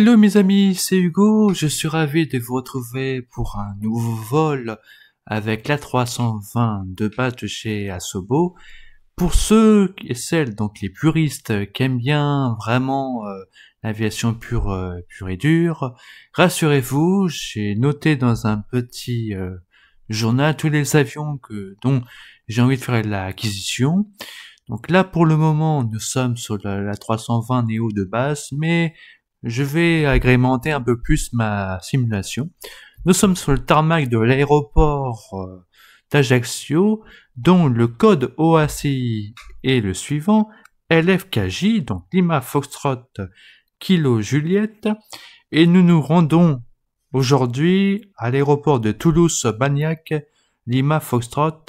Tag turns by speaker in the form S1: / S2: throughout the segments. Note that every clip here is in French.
S1: Hello mes amis, c'est Hugo, je suis ravi de vous retrouver pour un nouveau vol avec la 320 de base de chez Asobo. Pour ceux et celles, donc les puristes, qui aiment bien vraiment euh, l'aviation pure, euh, pure et dure, rassurez-vous, j'ai noté dans un petit euh, journal tous les avions que, dont j'ai envie de faire l'acquisition. Donc là, pour le moment, nous sommes sur la, la 320 Neo de base, mais je vais agrémenter un peu plus ma simulation. Nous sommes sur le tarmac de l'aéroport euh, d'Ajaccio, dont le code OACI est le suivant, LFKJ, donc Lima Foxtrot Kilo Juliette, et nous nous rendons aujourd'hui à l'aéroport de Toulouse-Bagnac, Lima Foxtrot,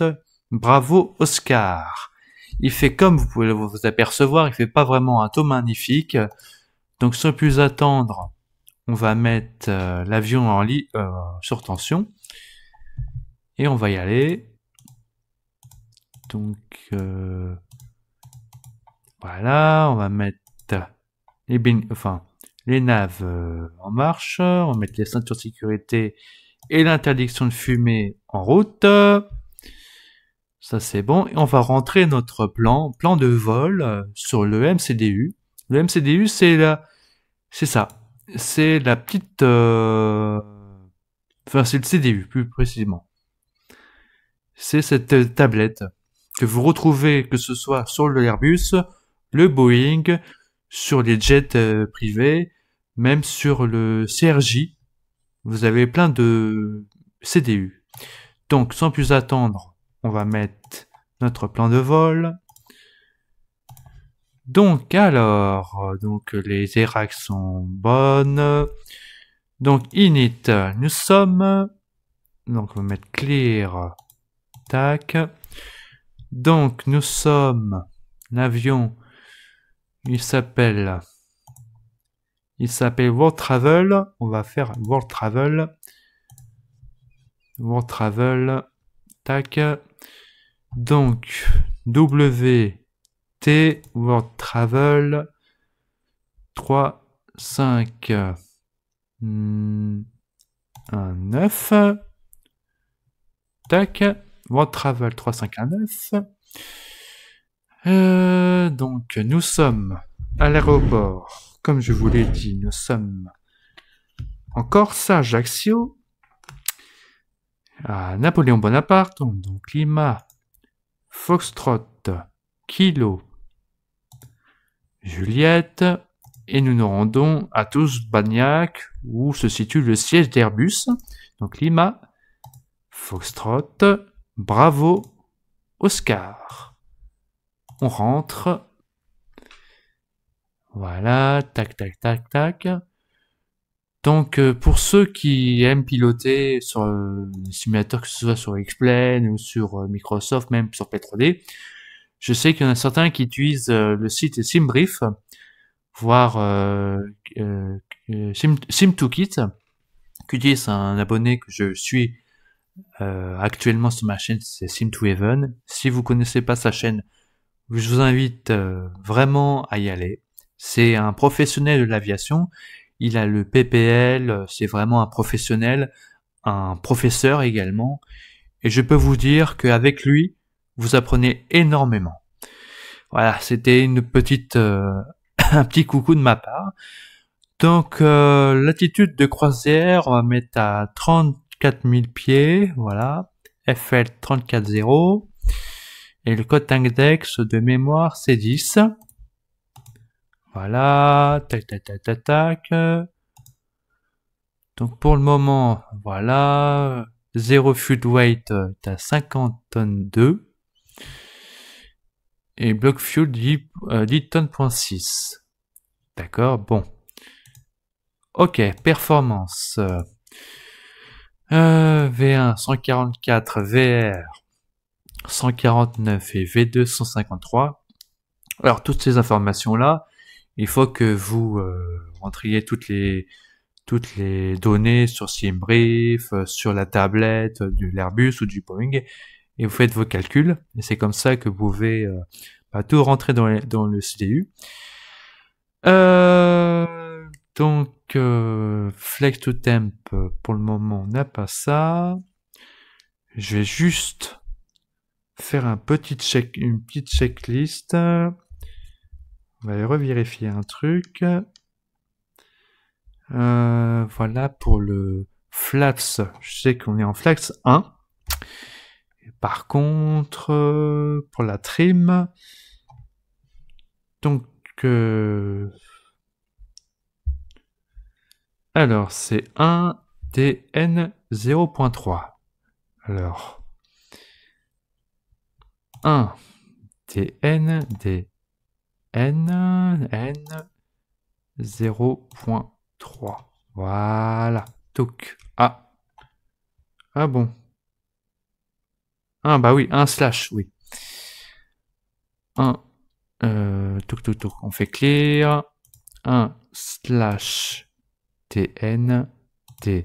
S1: bravo Oscar. Il fait comme vous pouvez vous apercevoir, il fait pas vraiment un taux magnifique, donc sans plus attendre, on va mettre euh, l'avion en lit euh, sur tension et on va y aller. Donc euh, voilà, on va mettre les les naves en marche, on va mettre les ceintures de sécurité et l'interdiction de fumée en route. Ça c'est bon et on va rentrer notre plan plan de vol sur le MCDU. Le MCDU, c'est la, c'est ça, c'est la petite, euh, enfin c'est le CDU plus précisément. C'est cette tablette que vous retrouvez que ce soit sur l'Airbus, le Boeing, sur les jets euh, privés, même sur le CRJ. Vous avez plein de CDU. Donc sans plus attendre, on va mettre notre plan de vol. Donc alors, donc les erreurs sont bonnes. Donc init, nous sommes. Donc on va mettre clear. Tac. Donc nous sommes l'avion. Il s'appelle. Il s'appelle World Travel. On va faire World Travel. World Travel. Tac. Donc W T, World Travel, 3519 9. Hmm, Tac, World Travel 3519 euh, donc, nous sommes à l'aéroport. Comme je vous l'ai dit, nous sommes en Corse, Ajaccio, à Napoléon Bonaparte, donc Lima, Foxtrot, Kilo, Juliette, et nous nous rendons à bagnac où se situe le siège d'Airbus. Donc Lima, Foxtrot, Bravo, Oscar. On rentre. Voilà, tac, tac, tac, tac. Donc euh, pour ceux qui aiment piloter sur euh, les simulateurs, que ce soit sur X-Plane ou sur euh, Microsoft, même sur P3D, je sais qu'il y en a certains qui utilisent euh, le site SimBrief, voire euh, euh, euh Sim, kit qu'utilise un abonné que je suis actuellement sur ma chaîne, c'est sim 2 even Si vous connaissez pas sa chaîne, je vous invite vraiment à y aller. C'est un professionnel de l'aviation. Il a le PPL, c'est vraiment un professionnel, un professeur également. Et je peux vous dire qu'avec lui, vous apprenez énormément. Voilà, c'était une petite euh, un petit coucou de ma part. Donc euh, de croisière, on va mettre à 34 000 pieds, voilà, FL 340 et le code index de mémoire c'est 10. Voilà, tac tac tac tac tac. Donc pour le moment, voilà, 0 foot weight est à 50 tonnes 2 et block fuel dit, 10,6 euh, tonne.6. D'accord, bon. Ok, performance. V1 144, VR 149 et V2 153. Alors toutes ces informations là, il faut que vous euh, rentriez toutes les toutes les données sur SimBrief, euh, sur la tablette de l'Airbus ou du Boeing et vous faites vos calculs. Et c'est comme ça que vous pouvez euh, bah, tout rentrer dans, dans le CDU. Euh, donc, euh, flex to temp, pour le moment, on n'a pas ça. Je vais juste faire un petit check, une petite checklist. On va aller revérifier un truc. voilà pour le flax Je sais qu'on est en flax 1. Par contre, euh, pour la trim, donc... Euh, alors, c'est 1 DN 0.3. Alors, 1 DN DN N 0.3. Voilà. Donc, ah. Ah bon. Ah bah oui, un slash, oui. Un euh, tout, tout, on fait clear. 1 slash tn, tn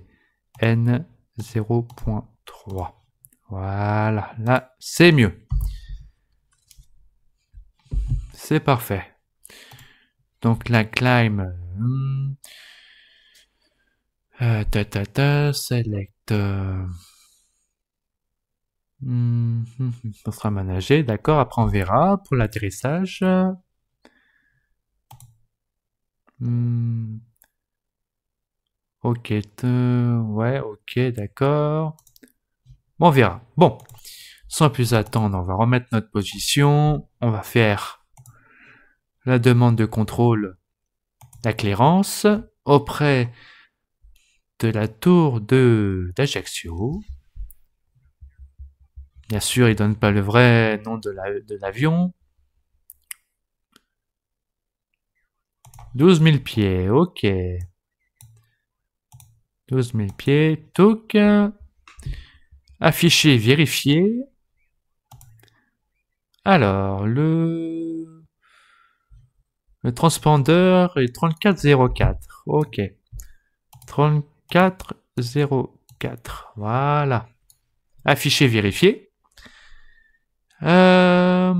S1: 0.3. Voilà, là, c'est mieux. C'est parfait. Donc la climb, euh, euh ta select. Euh, Hmm, hmm, hmm. On sera managé, d'accord. Après, on verra pour l'atterrissage. ok, ouais, ok, d'accord. Bon, on verra. Bon, sans plus attendre, on va remettre notre position. On va faire la demande de contrôle, la auprès de la tour de d'Ajaccio. Bien sûr, il donne pas le vrai nom de l'avion. 12 000 pieds, ok. 12 000 pieds, toc. Affiché, vérifié Alors, le... Le transpondeur est 3404, ok. 3404, voilà. Affiché, vérifié euh,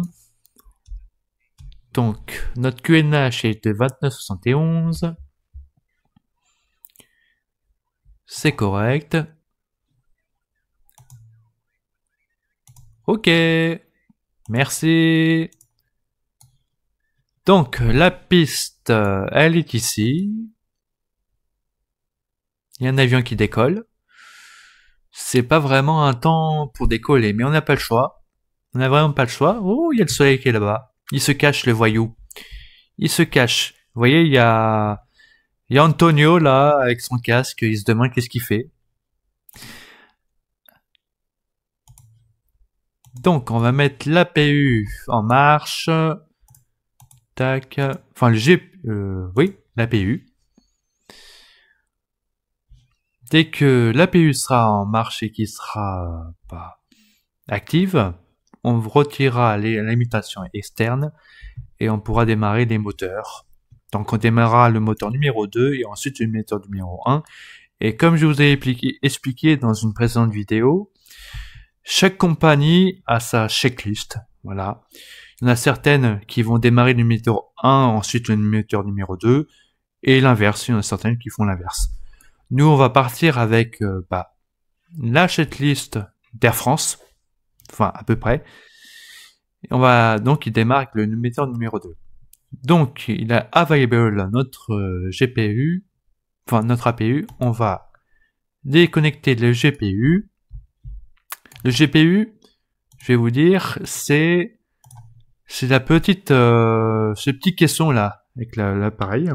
S1: donc, notre QNH est de 29,71. C'est correct. Ok. Merci. Donc, la piste, euh, elle est ici. Il y a un avion qui décolle. C'est pas vraiment un temps pour décoller, mais on n'a pas le choix. On n'a vraiment pas le choix. Oh, il y a le soleil qui est là-bas. Il se cache, le voyou. Il se cache. Vous voyez, il y a... y a Antonio, là, avec son casque. Il se demande qu'est-ce qu'il fait. Donc, on va mettre l'APU en marche. Tac. Enfin, le G... Euh, oui, l'APU. Dès que l'APU sera en marche et qu'il sera euh, pas active, on retirera les limitations externes et on pourra démarrer les moteurs. Donc on démarrera le moteur numéro 2 et ensuite le moteur numéro 1. Et comme je vous ai expliqué dans une précédente vidéo, chaque compagnie a sa checklist. Voilà. Il y en a certaines qui vont démarrer le moteur 1, ensuite le moteur numéro 2, et l'inverse. Il y en a certaines qui font l'inverse. Nous, on va partir avec euh, bah, la checklist d'Air France enfin à peu près. on va donc il démarque le numéro 2. Donc il a available notre euh, GPU, enfin notre APU, on va déconnecter le GPU. Le GPU, je vais vous dire, c'est c'est la petite euh, ce petit caisson là avec l'appareil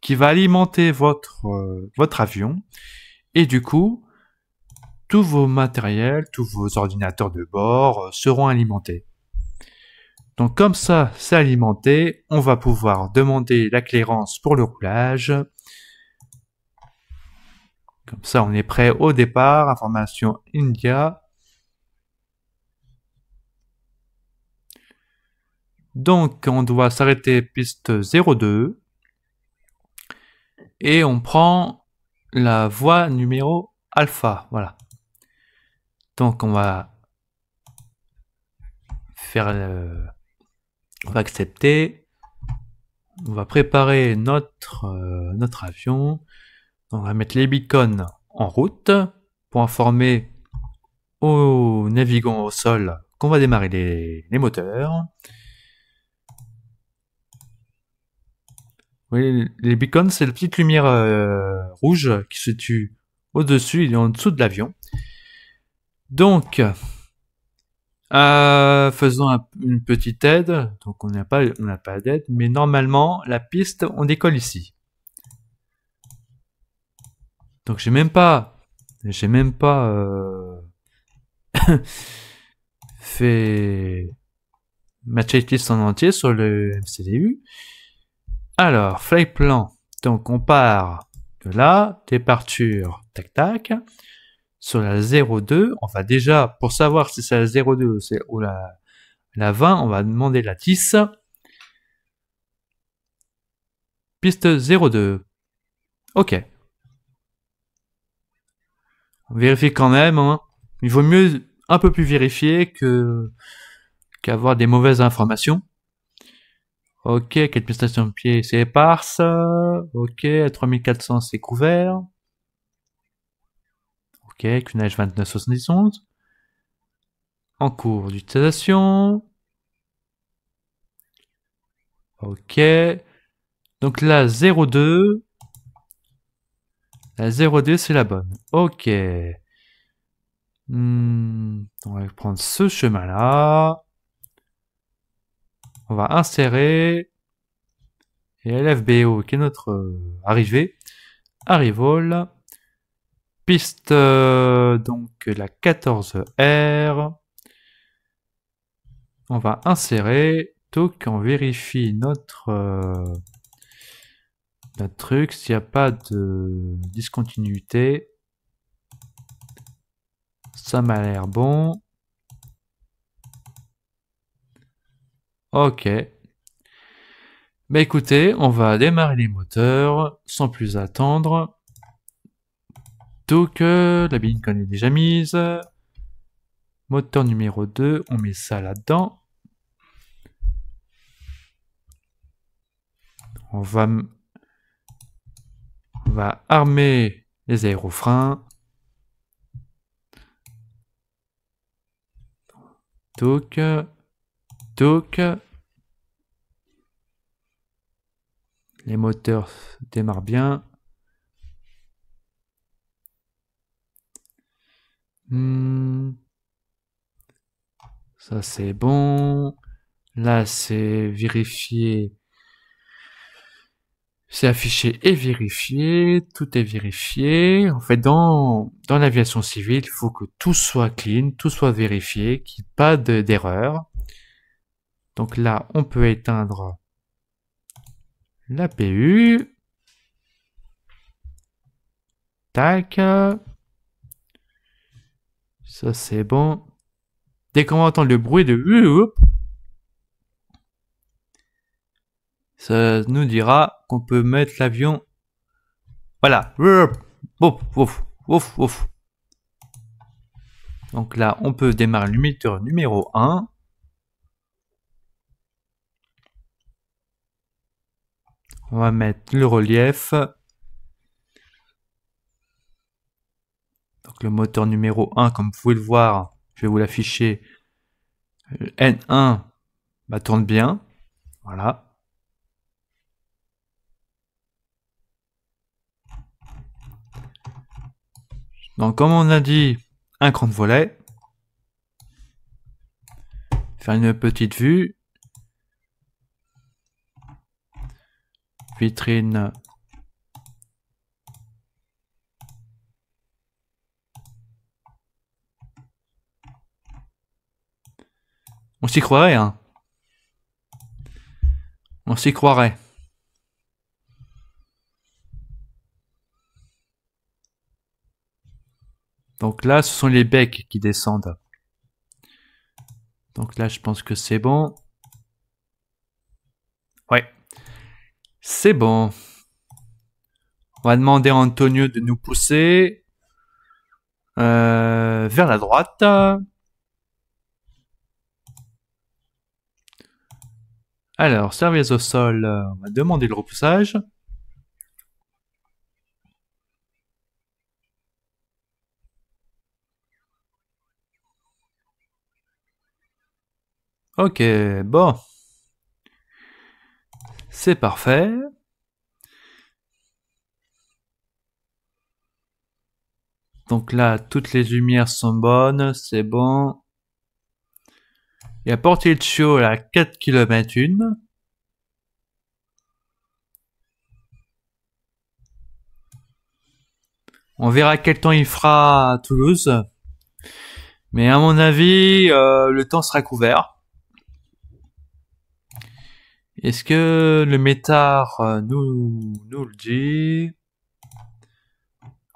S1: qui va alimenter votre euh, votre avion et du coup tous vos matériels, tous vos ordinateurs de bord euh, seront alimentés. Donc comme ça, c'est alimenté, on va pouvoir demander la clairance pour le roulage. Comme ça, on est prêt au départ. Information India. Donc, on doit s'arrêter piste 02. Et on prend la voie numéro alpha. Voilà. Donc on va faire va accepter. On va préparer notre, euh, notre avion. On va mettre les beacons en route pour informer aux navigants au sol qu'on va démarrer les, moteurs. les beacons, c'est la petite lumière euh, rouge qui se tue au-dessus et en dessous de l'avion. Donc, euh, faisons une petite aide. Donc, on n'a pas, d'aide, mais normalement, la piste, on décolle ici. Donc, j'ai même pas, j'ai même pas euh, fait ma checklist en entier sur le MCDU. Alors, fly plan. Donc, on part de là, départure, tac tac sur la 0,2, on va déjà, pour savoir si c'est la 0,2 ou la, la 20, on va demander la 10. Piste 0,2. Ok. On vérifie quand même. Hein. Il vaut mieux un peu plus vérifier que qu'avoir des mauvaises informations. Ok, quelle prestation de pied c'est éparse. Ok, 3400 c'est couvert. Ok, 29 2971. En cours d'utilisation. Ok. Donc la 02. La 02, c'est la bonne. Ok. Hmm, on va prendre ce chemin-là. On va insérer. Et LFBO, qui est notre euh, arrivée. Arrivol piste euh, donc la 14R. On va insérer. tout on vérifie euh, notre, truc. S'il n'y a pas de discontinuité. Ça m'a l'air bon. Ok. Bah écoutez, on va démarrer les moteurs sans plus attendre. Donc, la qu'on est déjà mise. Moteur numéro 2, on met ça là-dedans. On va, va armer les aérofreins. Donc, donc, les moteurs démarrent bien. Hmm. Ça c'est bon. Là c'est vérifié. C'est affiché et vérifié. Tout est vérifié. En fait, dans, dans l'aviation civile, il faut que tout soit clean, tout soit vérifié, qu'il n'y ait pas d'erreur. Donc là, on peut éteindre l'APU Tac. Ça, c'est bon. Dès qu'on entend le bruit de ça nous dira qu'on peut mettre l'avion. Voilà. Donc là, on peut démarrer le numéro 1. On va mettre le relief. le moteur numéro 1, comme vous pouvez le voir, je vais vous l'afficher. Euh, N1 bah, tourne bien. Voilà. Donc comme on a dit, un cran de volet. Faire une petite vue. Vitrine On s'y croirait, hein. On s'y croirait. Donc là, ce sont les becs qui descendent. Donc là, je pense que c'est bon. Ouais. C'est bon. On va demander à Antonio de nous pousser euh, vers la droite. Alors, service au sol, euh, on va demander le repoussage. Ok, bon. C'est parfait. Donc là, toutes les lumières sont bonnes, c'est bon. Il porté le show à 4 km 1. On verra quel temps il fera à Toulouse. Mais à mon avis, euh, le temps sera couvert. Est-ce que le métard euh, nous, nous le dit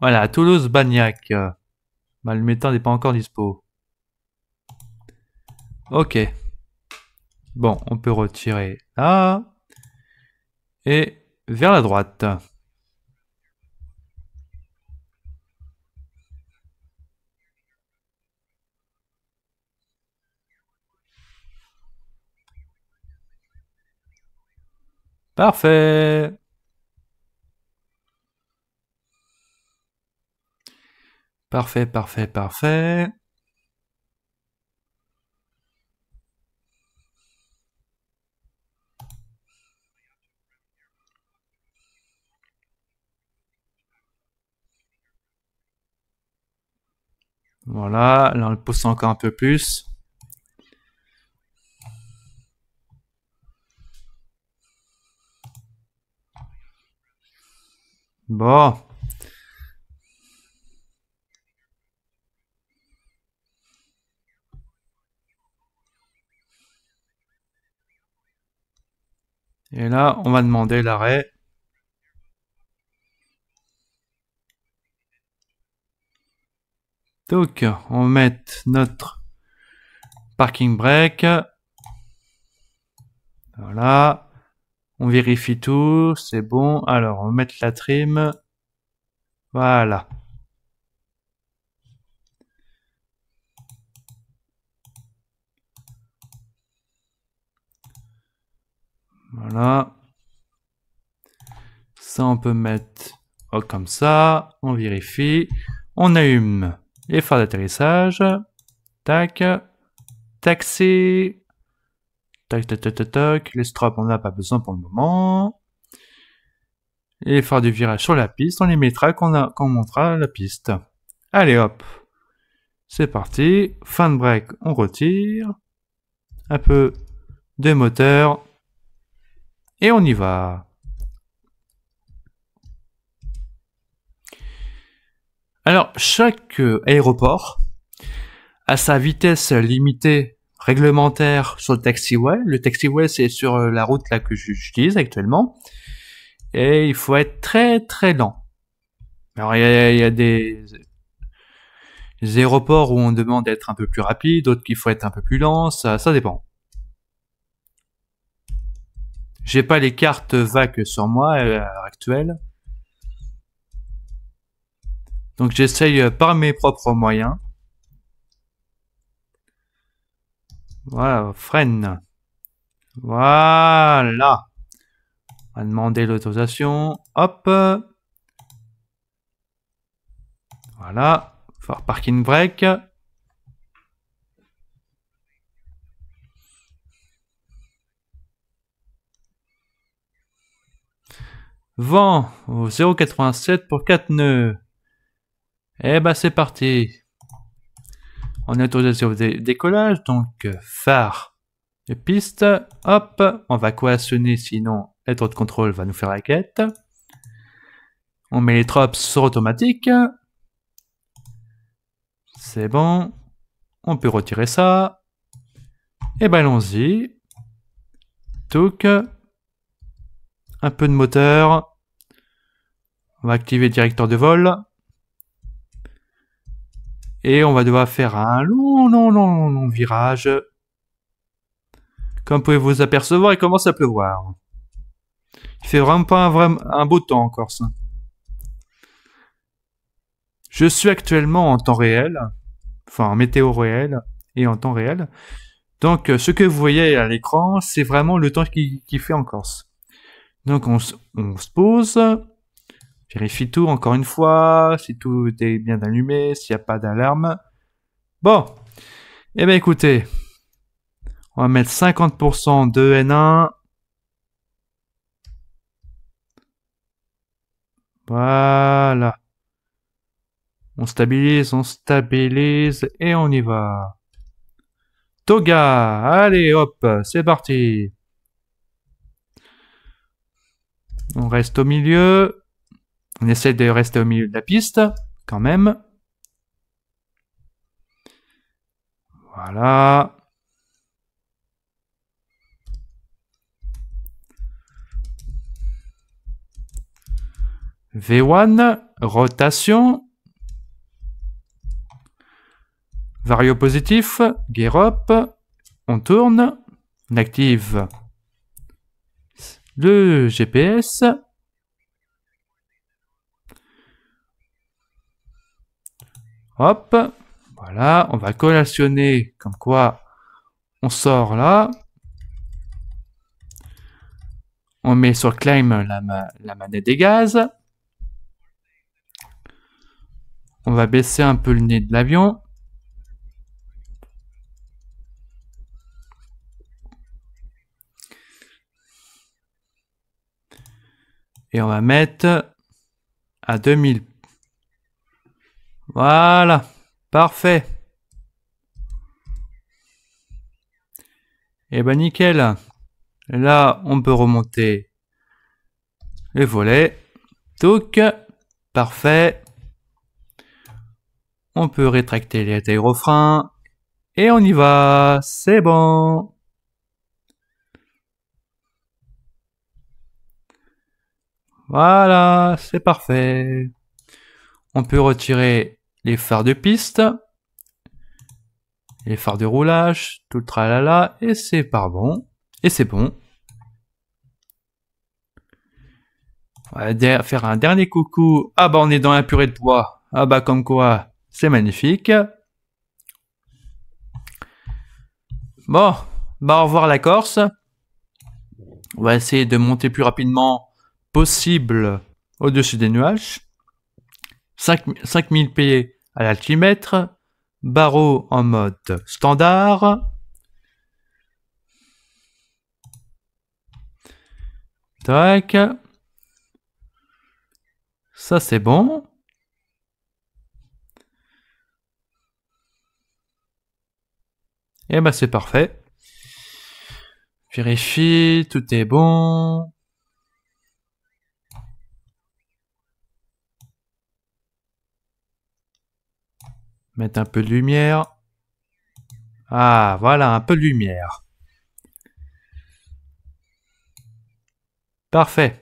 S1: Voilà, Toulouse-Bagnac. Bah, le métard n'est pas encore dispo. Ok. Bon, on peut retirer là. Et vers la droite. Parfait. Parfait, parfait, parfait. Voilà, là on le pousse encore un peu plus. Bon. Et là, on va demander l'arrêt. Donc, on met notre parking break. Voilà. On vérifie tout, c'est bon. Alors, on met la trim. Voilà. Voilà. Ça, on peut mettre oh, comme ça. On vérifie. On allume et faire d'atterrissage. Tac. Taxi. Tac, tac, tac, tac, Les strops on n'a pas besoin pour le moment. Et faire du virage sur la piste. On les mettra quand on, quand on montera la piste. Allez, hop. C'est parti. Fin de break, on retire. Un peu de moteur. Et on y va. Alors, chaque euh, aéroport a sa vitesse limitée réglementaire sur le taxiway. Le taxiway, c'est sur euh, la route là que j'utilise actuellement. Et il faut être très très lent. Alors, il y a, des, aéroports où on demande d'être un peu plus rapide, d'autres qu'il faut être un peu plus lent, ça, ça dépend. J'ai pas les cartes VAC sur moi à l'heure actuelle. Donc j'essaye euh, par mes propres moyens. Voilà, freine. Voilà. On va demander l'autorisation. Hop. Voilà. Faire parking break. Vent au 0,87 pour 4 nœuds. Eh ben c'est parti On est sur le décollage, donc phare et piste. Hop, on va coassonner sinon être de contrôle va nous faire la quête. On met les tropes sur automatique. C'est bon. On peut retirer ça. Et eh ben allons-y. Touk. Un peu de moteur. On va activer directeur de vol. Et on va devoir faire un long, long, long, long virage. Comme pouvez vous apercevoir, il commence à pleuvoir. Il fait vraiment pas un, un beau temps en Corse. Je suis actuellement en temps réel, enfin en météo réel et en temps réel. Donc ce que vous voyez à l'écran, c'est vraiment le temps qui, fait en Corse. Donc on se pose, Vérifie tout encore une fois, si tout est bien allumé, s'il n'y a pas d'alarme. Bon, et eh bien écoutez, on va mettre 50% de N1. Voilà. On stabilise, on stabilise et on y va. Toga, allez hop, c'est parti. On reste au milieu. On essaie de rester au milieu de la piste, quand même. Voilà. V1, rotation, vario positif, gear up, on tourne, on active le GPS, Hop, voilà, on va collationner comme quoi on sort là. On met sur claim la, la manette des gaz. On va baisser un peu le nez de l'avion. Et on va mettre à 2000 voilà, parfait. Et eh ben nickel. Là, on peut remonter les volets. Donc, parfait. On peut rétracter les aérofreins. Et on y va, c'est bon. Voilà, c'est parfait. On peut retirer les phares de piste, les phares de roulage, tout le tralala, et c'est par bon. Et c'est bon. On va faire un dernier coucou. Ah bah on est dans la purée de bois. Ah bah comme quoi, c'est magnifique. Bon, bah au revoir la Corse. On va essayer de monter plus rapidement possible au-dessus des nuages. 5000 pieds à l'altimètre, barreau en mode standard, tac, ça c'est bon. Et eh ben c'est parfait. Vérifie, tout est bon. Mettre un peu de lumière. Ah, voilà, un peu de lumière. Parfait.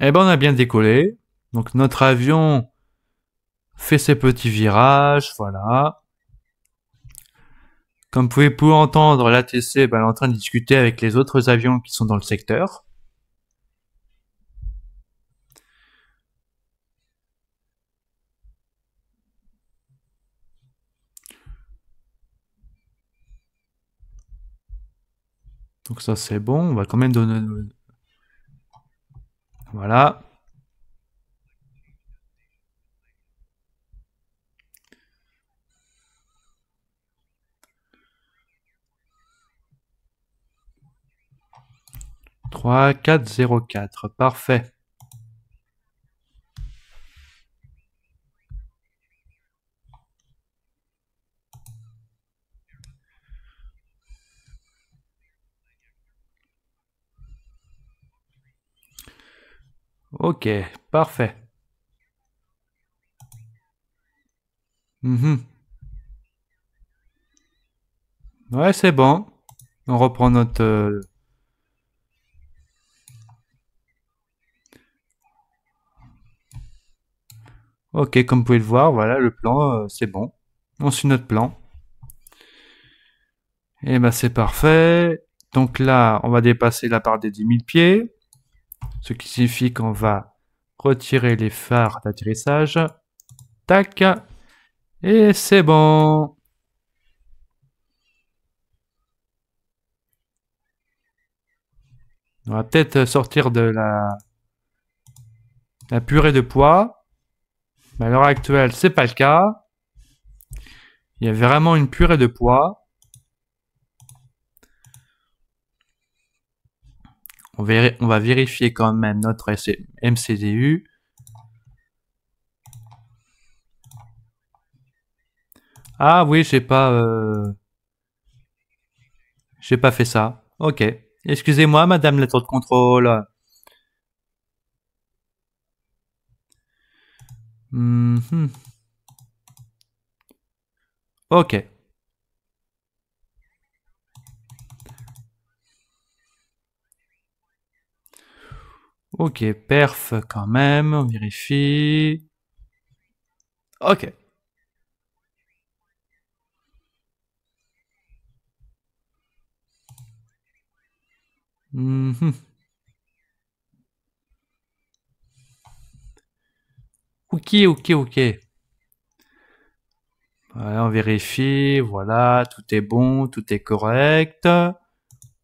S1: Eh ben, on a bien décollé. Donc, notre avion fait ses petits virages, voilà. Comme vous pouvez pour entendre, l'ATC ben, est en train de discuter avec les autres avions qui sont dans le secteur. Donc ça c'est bon, on va quand même donner... Voilà. 3, 4, 0, 4. Parfait. Ok, parfait. Mhm. Ouais, c'est bon. On reprend notre... Euh, ok, comme vous pouvez le voir, voilà, le plan, euh, c'est bon. On suit notre plan. Et eh ben c'est parfait. Donc là, on va dépasser la part des 10 000 pieds ce qui signifie qu'on va retirer les phares d'atterrissage. Tac. Et c'est bon. On va peut-être sortir de la, la purée de poids. Mais à l'heure actuelle, c'est pas le cas. Il y a vraiment une purée de poids. On, va vérifier quand même notre MCDU. Ah oui, j'ai pas... Euh, j'ai pas fait ça. Ok. Excusez-moi, madame la lettre de contrôle. Mm Ok. Ok, perf quand même, on vérifie. Ok. Mhm. Ok, ok, ok. on vérifie, voilà, tout est bon, tout est correct.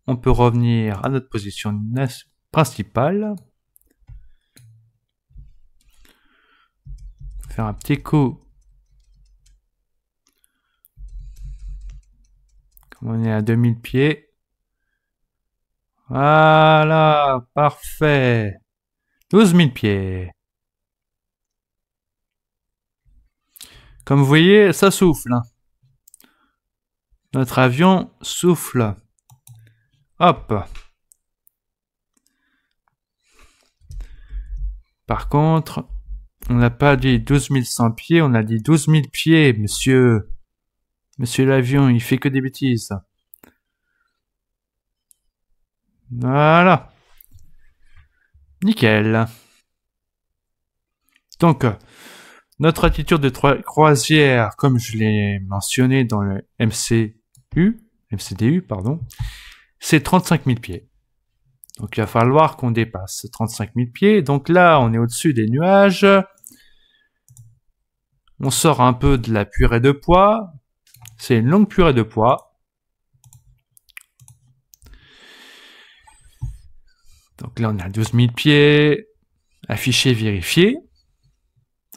S1: On peut revenir à notre position principale. un petit coup. Comme on est à 2000 pieds. Voilà, parfait. Douze mille pieds. Comme vous voyez, ça souffle. Hein. Notre avion souffle. Hop. Par contre, on n'a pas dit 12 100 pieds, on a dit 12 000 pieds, monsieur. Monsieur l'avion, il fait que des bêtises. Voilà. Nickel. Donc, notre attitude de croisière, comme je l'ai mentionné dans le MCU, MCDU, pardon, c'est 35 000 pieds. Donc il va falloir qu'on dépasse 35 000 pieds. Donc là, on est au-dessus des nuages. On sort un peu de la purée de poids. C'est une longue purée de poids. Donc là, on a 12 000 pieds. affiché vérifier.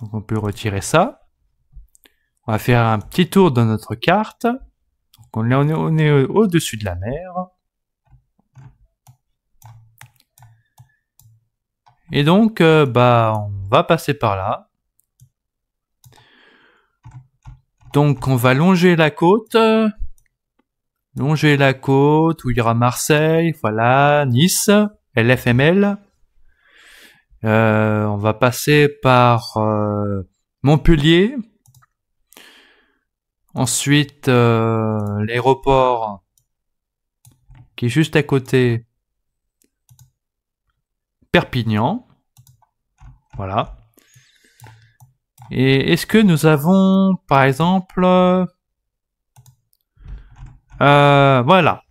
S1: Donc on peut retirer ça. On va faire un petit tour dans notre carte. Donc on est au-dessus de la mer. Et donc, euh, bah, on va passer par là. Donc, on va longer la côte. Longer la côte où il y aura Marseille, voilà, Nice, LFML. Euh, on va passer par euh, Montpellier. Ensuite, l'aéroport qui est juste à côté Perpignan. Voilà. Et est-ce que nous avons, par exemple, euh, voilà,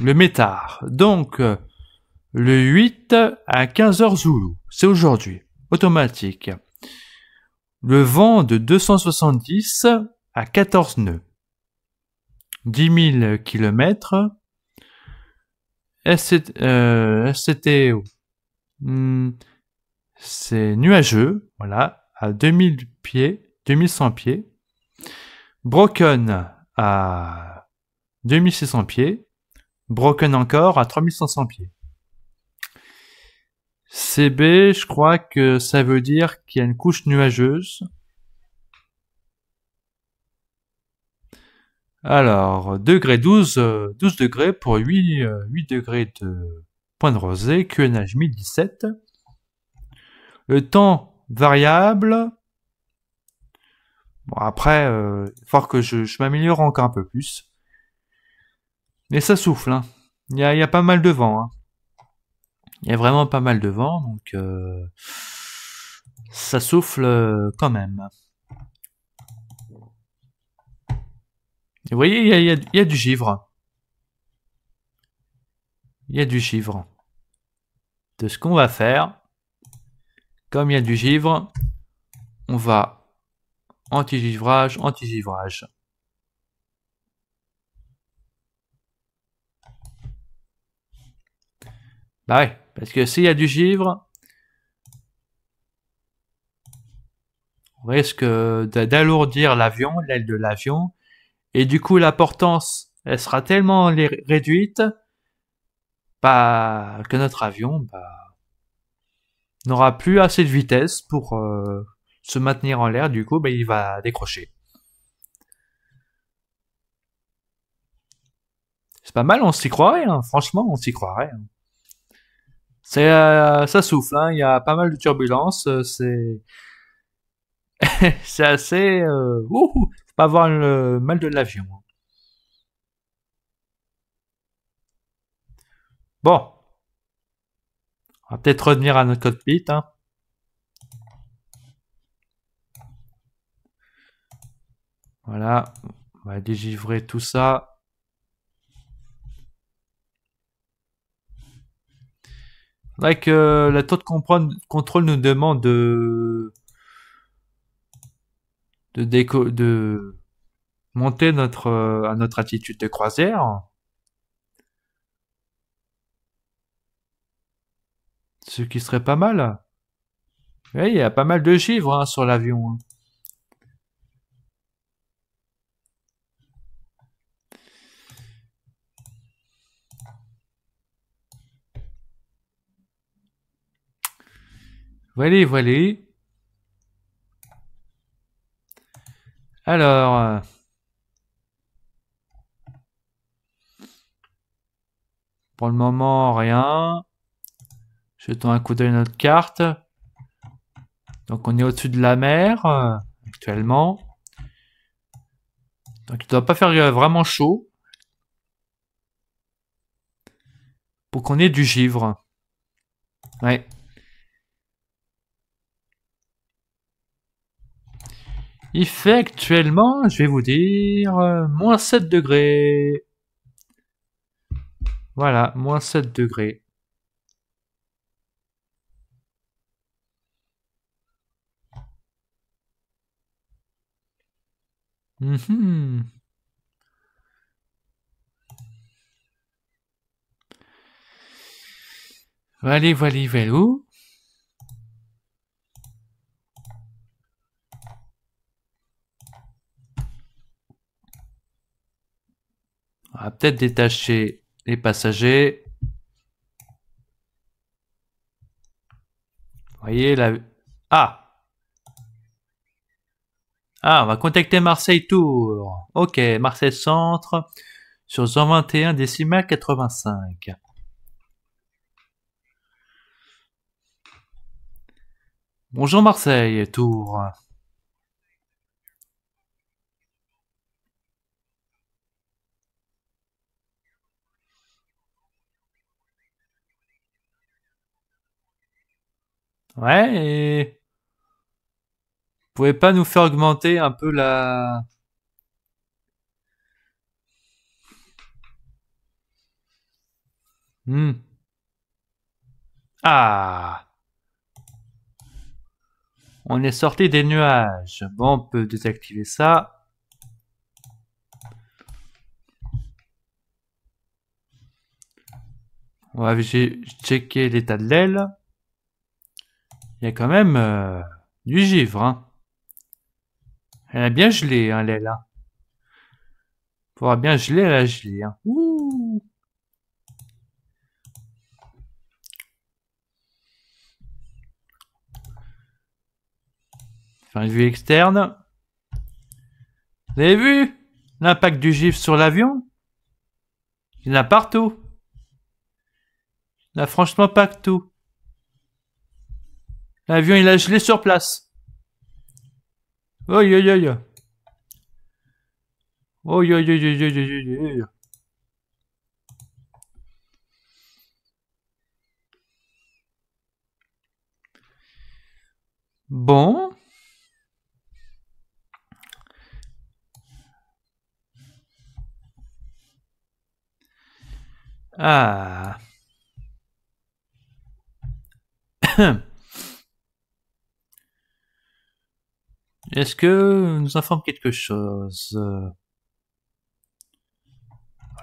S1: le métard. Donc, le 8 à 15h Zulu, c'est aujourd'hui, automatique. Le vent de 270 à 14 nœuds. 10 000 km. que euh, Hmm, c'est nuageux, voilà, à 2000 pieds, 2100 pieds. Broken à 2600 pieds. Broken encore à 3500 pieds. CB, je crois que ça veut dire qu'il y a une couche nuageuse. Alors, degré 12, 12 euh, degrés pour 8, 8 euh, degrés de Point de rosée, QNH 1017 Le temps variable. Bon, après, euh, fort que je, m'améliore encore un peu plus. Mais ça souffle, hein. Il y a, pas mal de vent, hein. Il y a vraiment pas mal de vent, donc euh, ça souffle euh, quand même. Et vous voyez, il y y a, du givre il y a du givre. De ce qu'on va faire, comme il y a du givre, on va anti-givrage, anti-givrage. Bah ouais, parce que s'il y a du givre, on risque d'alourdir l'avion, l'aile de l'avion, et du coup la portance, elle sera tellement réduite que notre avion bah, n'aura plus assez de vitesse pour euh, se maintenir en l'air, du coup bah, il va décrocher. C'est pas mal, on s'y croirait, hein. franchement on s'y croirait. Hein. Euh, ça souffle, hein. il y a pas mal de turbulence euh, c'est... c'est assez... faut pas voir le mal de l'avion. Bon. On va peut-être revenir à notre cockpit. Hein. Voilà. On va dégivrer tout ça. Faudrait que la taux de contrôle nous demande de de, de monter notre, euh, à notre attitude de croisière. Ce qui serait pas mal. il y a pas mal de chiffres hein, sur l'avion. Hein. Voilà, voilà. Alors... Euh, pour le moment, rien. Jetons un coup d'œil notre carte. Donc on est au-dessus de la mer euh, actuellement. Donc il ne doit pas faire euh, vraiment chaud. Pour qu'on ait du givre. Ouais. Il fait actuellement, je vais vous dire, euh, moins 7 degrés. Voilà, moins 7 degrés. va Allez, voilà, où On va peut-être détacher les passagers. Vous voyez là. Ah ah, on va contacter Marseille Tour. Ok, Marseille Centre sur 121 décimal 85. Bonjour Marseille Tour. Ouais, vous pouvez pas nous faire augmenter un peu la... Hmm. Ah On est sorti des nuages. Bon, on peut désactiver ça. On va checker l'état de l'aile. Il y a quand même euh, du givre. Hein. Elle a bien gelé, hein, est là. Pour bien geler elle a gelé. Hein. Ouh. une vue externe. Vous avez vu l'impact du gif sur l'avion Il y en a partout. Il n'a en a franchement tout. L'avion, il a gelé sur place. Oh yeah yeah Bon. Ah. Est-ce que nous informe quelque chose euh?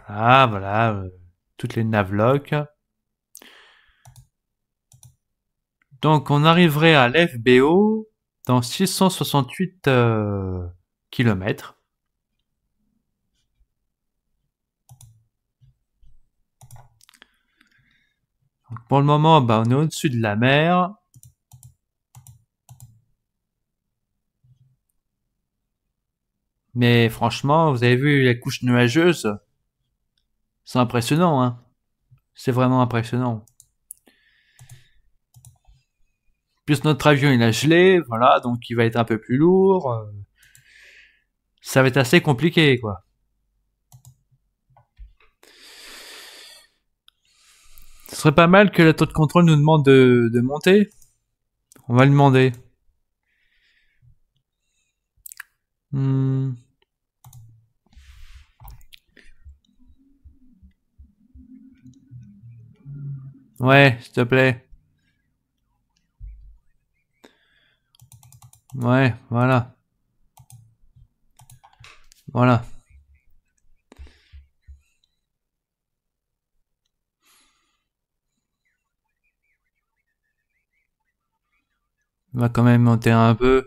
S1: Voilà, voilà, euh, toutes les navlocs. Donc on arriverait à l'FBO dans 668 euh, km. pour le moment, bah, on est au-dessus de la mer. Mais franchement, vous avez vu la couche nuageuse. C'est impressionnant, hein C'est vraiment impressionnant. Plus notre avion il a gelé, voilà, donc il va être un peu plus lourd. Euh, ça va être assez compliqué, quoi. Ce serait pas mal que la taux de contrôle nous demande de, monter. On va le demander. Hmm. Ouais, s'il te plaît. Ouais, voilà. Voilà. va quand même monter un peu.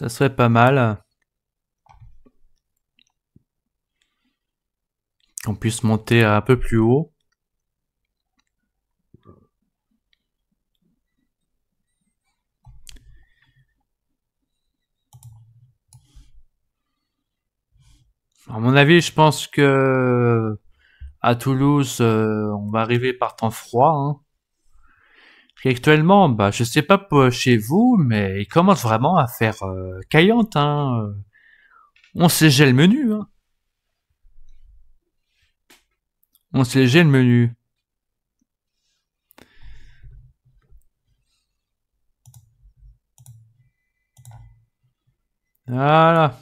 S1: Ça serait pas mal. Qu'on puisse monter un peu plus haut. À mon avis, je pense que à Toulouse, euh, on va arriver par temps froid. Hein actuellement, bah, je sais pas chez vous, mais il commence vraiment à faire euh, caillante. Hein, euh. On On j'ai le menu. Hein. On sait' le menu. Voilà.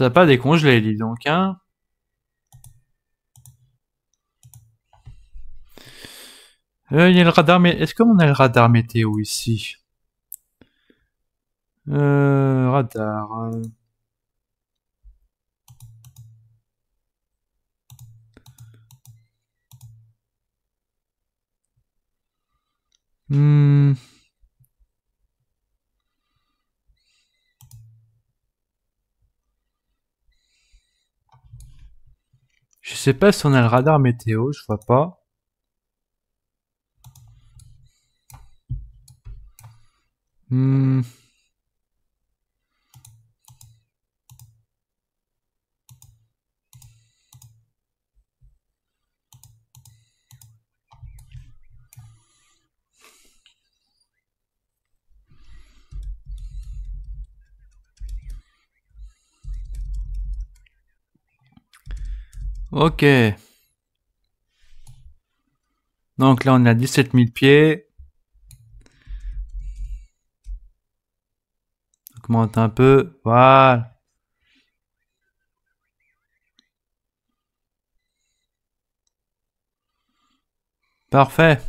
S1: Ça n'a pas décongelé, dis donc, hein euh, il y a le radar, mais est-ce qu'on a le radar météo ici euh, Radar. Euh. Hmm. Je sais pas si on a le radar météo, je vois pas. Hmm. Ok. Donc là, on a 17 000 pieds. Augmente un peu. Voilà. Parfait.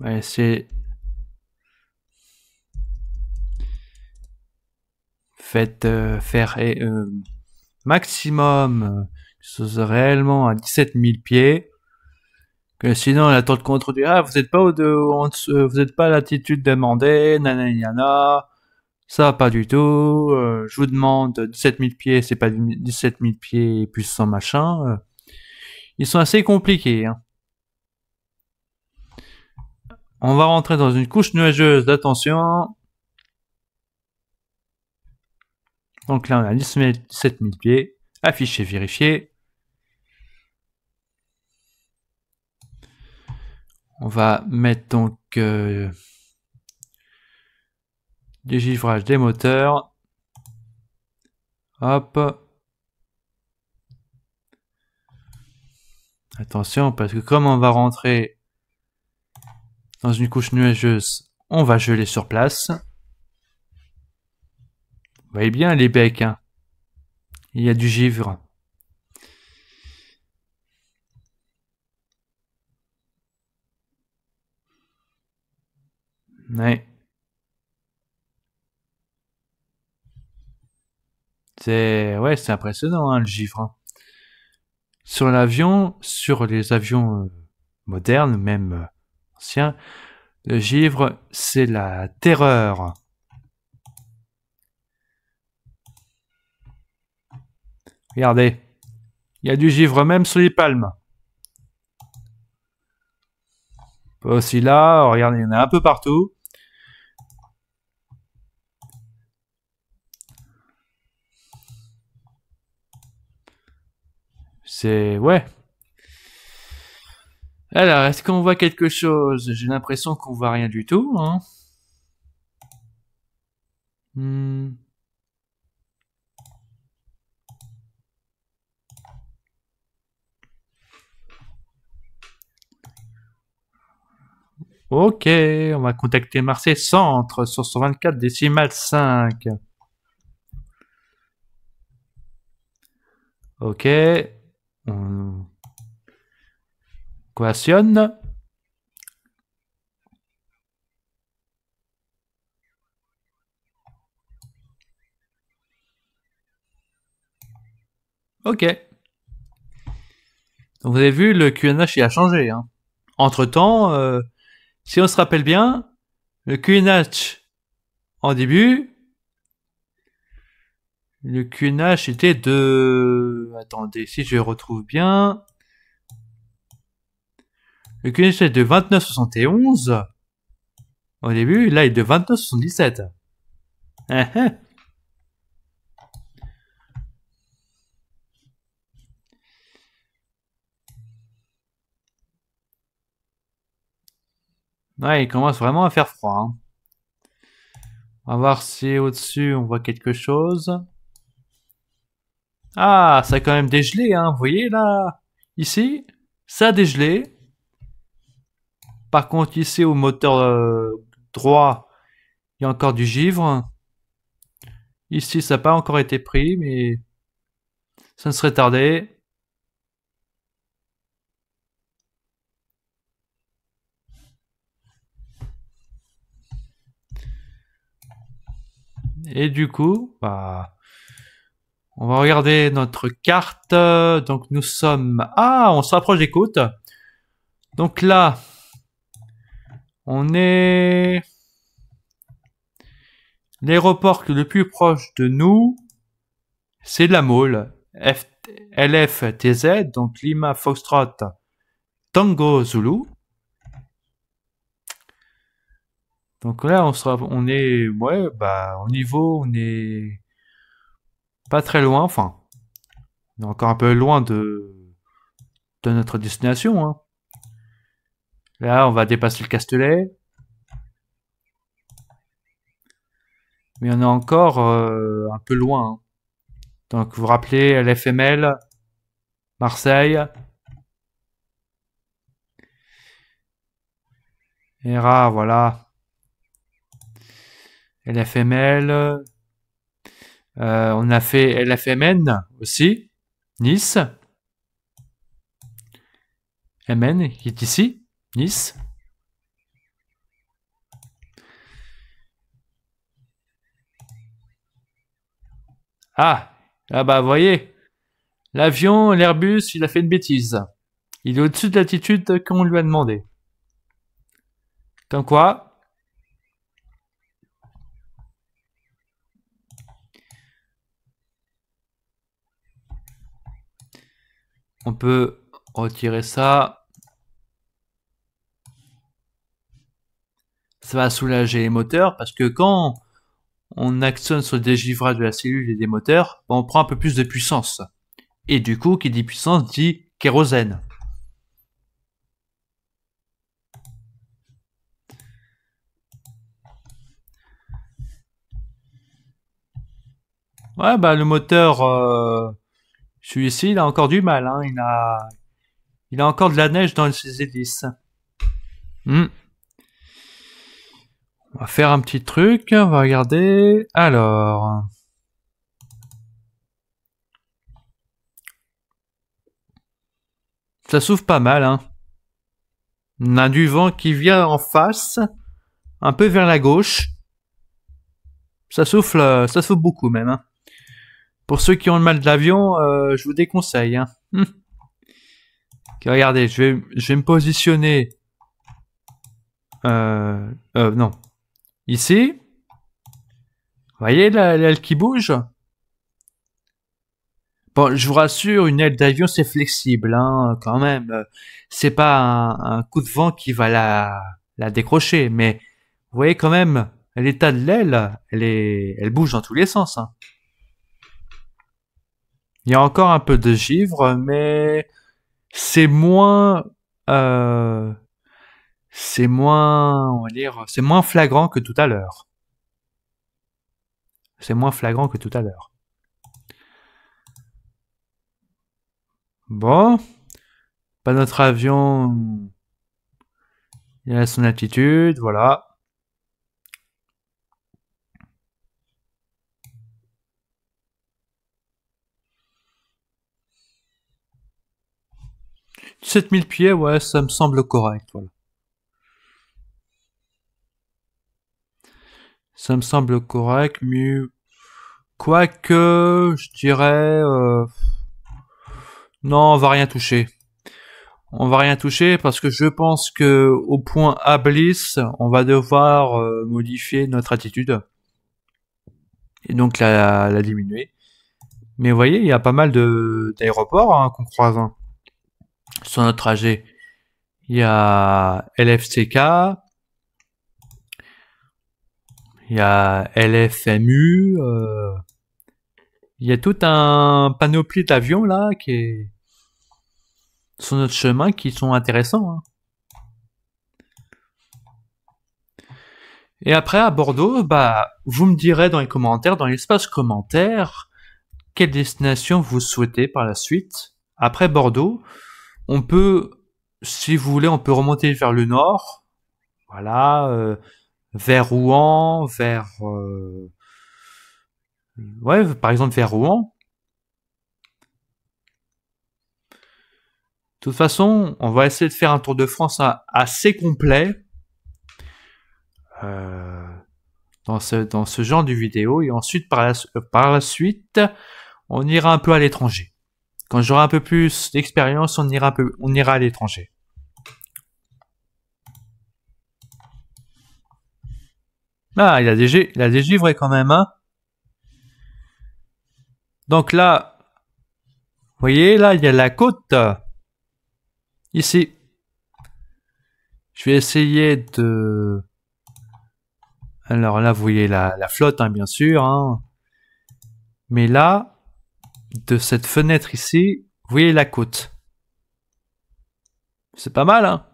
S1: ouais c'est faites euh, faire euh, maximum euh, ce réellement à 17 000 pieds. Que sinon, la tente contre du ah, vous n'êtes pas au de, vous n'êtes pas à l'attitude demandée, nanana. Ça, pas du tout. je vous demande 17 000 pieds, c'est pas 17 000 pieds plus 100 machin. Ils sont assez compliqués. Hein. On va rentrer dans une couche nuageuse d'attention. Donc là, on a 17000 pieds. Afficher, vérifier. On va mettre donc euh, ...des des moteurs. Hop. Attention, parce que comme on va rentrer dans une couche nuageuse, on va geler sur place voyez bien les becs, hein. il y a du givre. Ouais. C'est ouais, c'est impressionnant hein, le givre. Hein. Sur l'avion, sur les avions euh, modernes, même euh, anciens, le givre, c'est la terreur. Regardez. Il y a du givre même sous les palmes. Aussi là, regardez, il y en a un peu partout. C'est... Ouais. Alors, est-ce qu'on voit quelque chose J'ai l'impression qu'on voit rien du tout. Hein. Hmm. Ok, on va contacter Marseille Centre sur 124 décimal 5. Ok. On Ok. vous avez vu, le QNH il a changé. Hein. Entre temps, euh, si on se rappelle bien, le QNH en début, le QNH était de... Attendez, si je retrouve bien... Le QNH est de 29,71 au début, là il est de 29,77. Ouais, il commence vraiment à faire froid. Hein. On va voir si au-dessus on voit quelque chose. Ah, ça a quand même dégelé, hein. Vous voyez là, ici, ça a dégelé. Par contre, ici au moteur euh, droit, il y a encore du givre. Ici, ça n'a pas encore été pris, mais ça ne serait tardé. Et du coup, bah, on va regarder notre carte. Donc nous sommes... Ah, on se rapproche des côtes. Donc là, on est... L'aéroport le plus proche de nous, c'est la Mole. LFTZ, donc Lima Foxtrot Tango Zulu. Donc là, on sera, on est, ouais, bah, au niveau, on est pas très loin, enfin, on est encore un peu loin de, de notre destination. Hein. Là, on va dépasser le Castellet. Mais on est encore euh, un peu loin. Hein. Donc, vous vous rappelez l'FML, Marseille, ra voilà. LFML. Euh, on a fait LFMN aussi, Nice. MN qui est ici, Nice. Ah, ah bah vous voyez, l'avion, l'Airbus, il a fait une bêtise. Il est au-dessus de l'altitude qu'on lui a demandé. Comme quoi, On peut retirer ça. Ça va soulager les moteurs parce que quand on actionne sur le dégivrage de la cellule et des moteurs, ben, on prend un peu plus de puissance. Et du coup, qui dit puissance dit kérosène. Ouais, bah le moteur, euh, celui-ci, il a encore du mal. Hein. Il, a... il a encore de la neige dans ses hélices. Hmm. On va faire un petit truc. On va regarder. Alors. Ça souffle pas mal. Hein. On a du vent qui vient en face. Un peu vers la gauche. Ça souffle, ça souffle beaucoup même. Hein. Pour ceux qui ont le mal de l'avion, euh, je vous déconseille. Hein. regardez, je vais, me positionner. Euh, euh, non. Ici. Vous voyez l'aile qui bouge Bon, je vous rassure, une aile d'avion, c'est flexible, hein, quand même. C'est pas un, coup de vent qui va la, la décrocher, mais vous voyez quand même, l'état de l'aile, elle, elle bouge dans tous les sens. Hein. Il y a encore un peu de givre, mais c'est moins, euh, c'est moins, on va dire, c'est moins flagrant que tout à l'heure. C'est moins flagrant que tout à l'heure. Bon, pas notre avion. Il a son attitude, voilà. 7000 pieds, ouais, ça me semble correct, voilà. Ça me semble correct, mais quoique, je dirais, euh, non, on va rien toucher. On va rien toucher parce que je pense que au point A on va devoir euh, modifier notre attitude et donc la, diminuer. Mais vous voyez, il y a pas mal d'aéroports hein, qu'on croise. Hein sur notre trajet, il y a LFCK, il y a LFMU, euh, il y a tout un panoplie d'avions là qui sont sur notre chemin qui sont intéressants. Hein. Et après à Bordeaux, bah vous me direz dans les commentaires, dans l'espace commentaire, quelle destination vous souhaitez par la suite. Après Bordeaux, on peut, si vous voulez, on peut remonter vers le nord, voilà, euh, vers Rouen, vers, euh, ouais, par exemple vers Rouen. De toute façon, on va essayer de faire un Tour de France assez complet euh, dans, ce, genre de vidéo. Et ensuite, par la suite, on ira un peu à l'étranger. Quand j'aurai un peu plus d'expérience, on ira on ira à l'étranger. Ah, il a, des, il a des quand même, hein. Donc là, vous voyez, là, il y a la côte. Ici. Je vais essayer de... Alors là, vous voyez la, la flotte, hein, bien sûr. Hein. Mais là, de cette fenêtre ici, vous voyez la côte. C'est pas mal, hein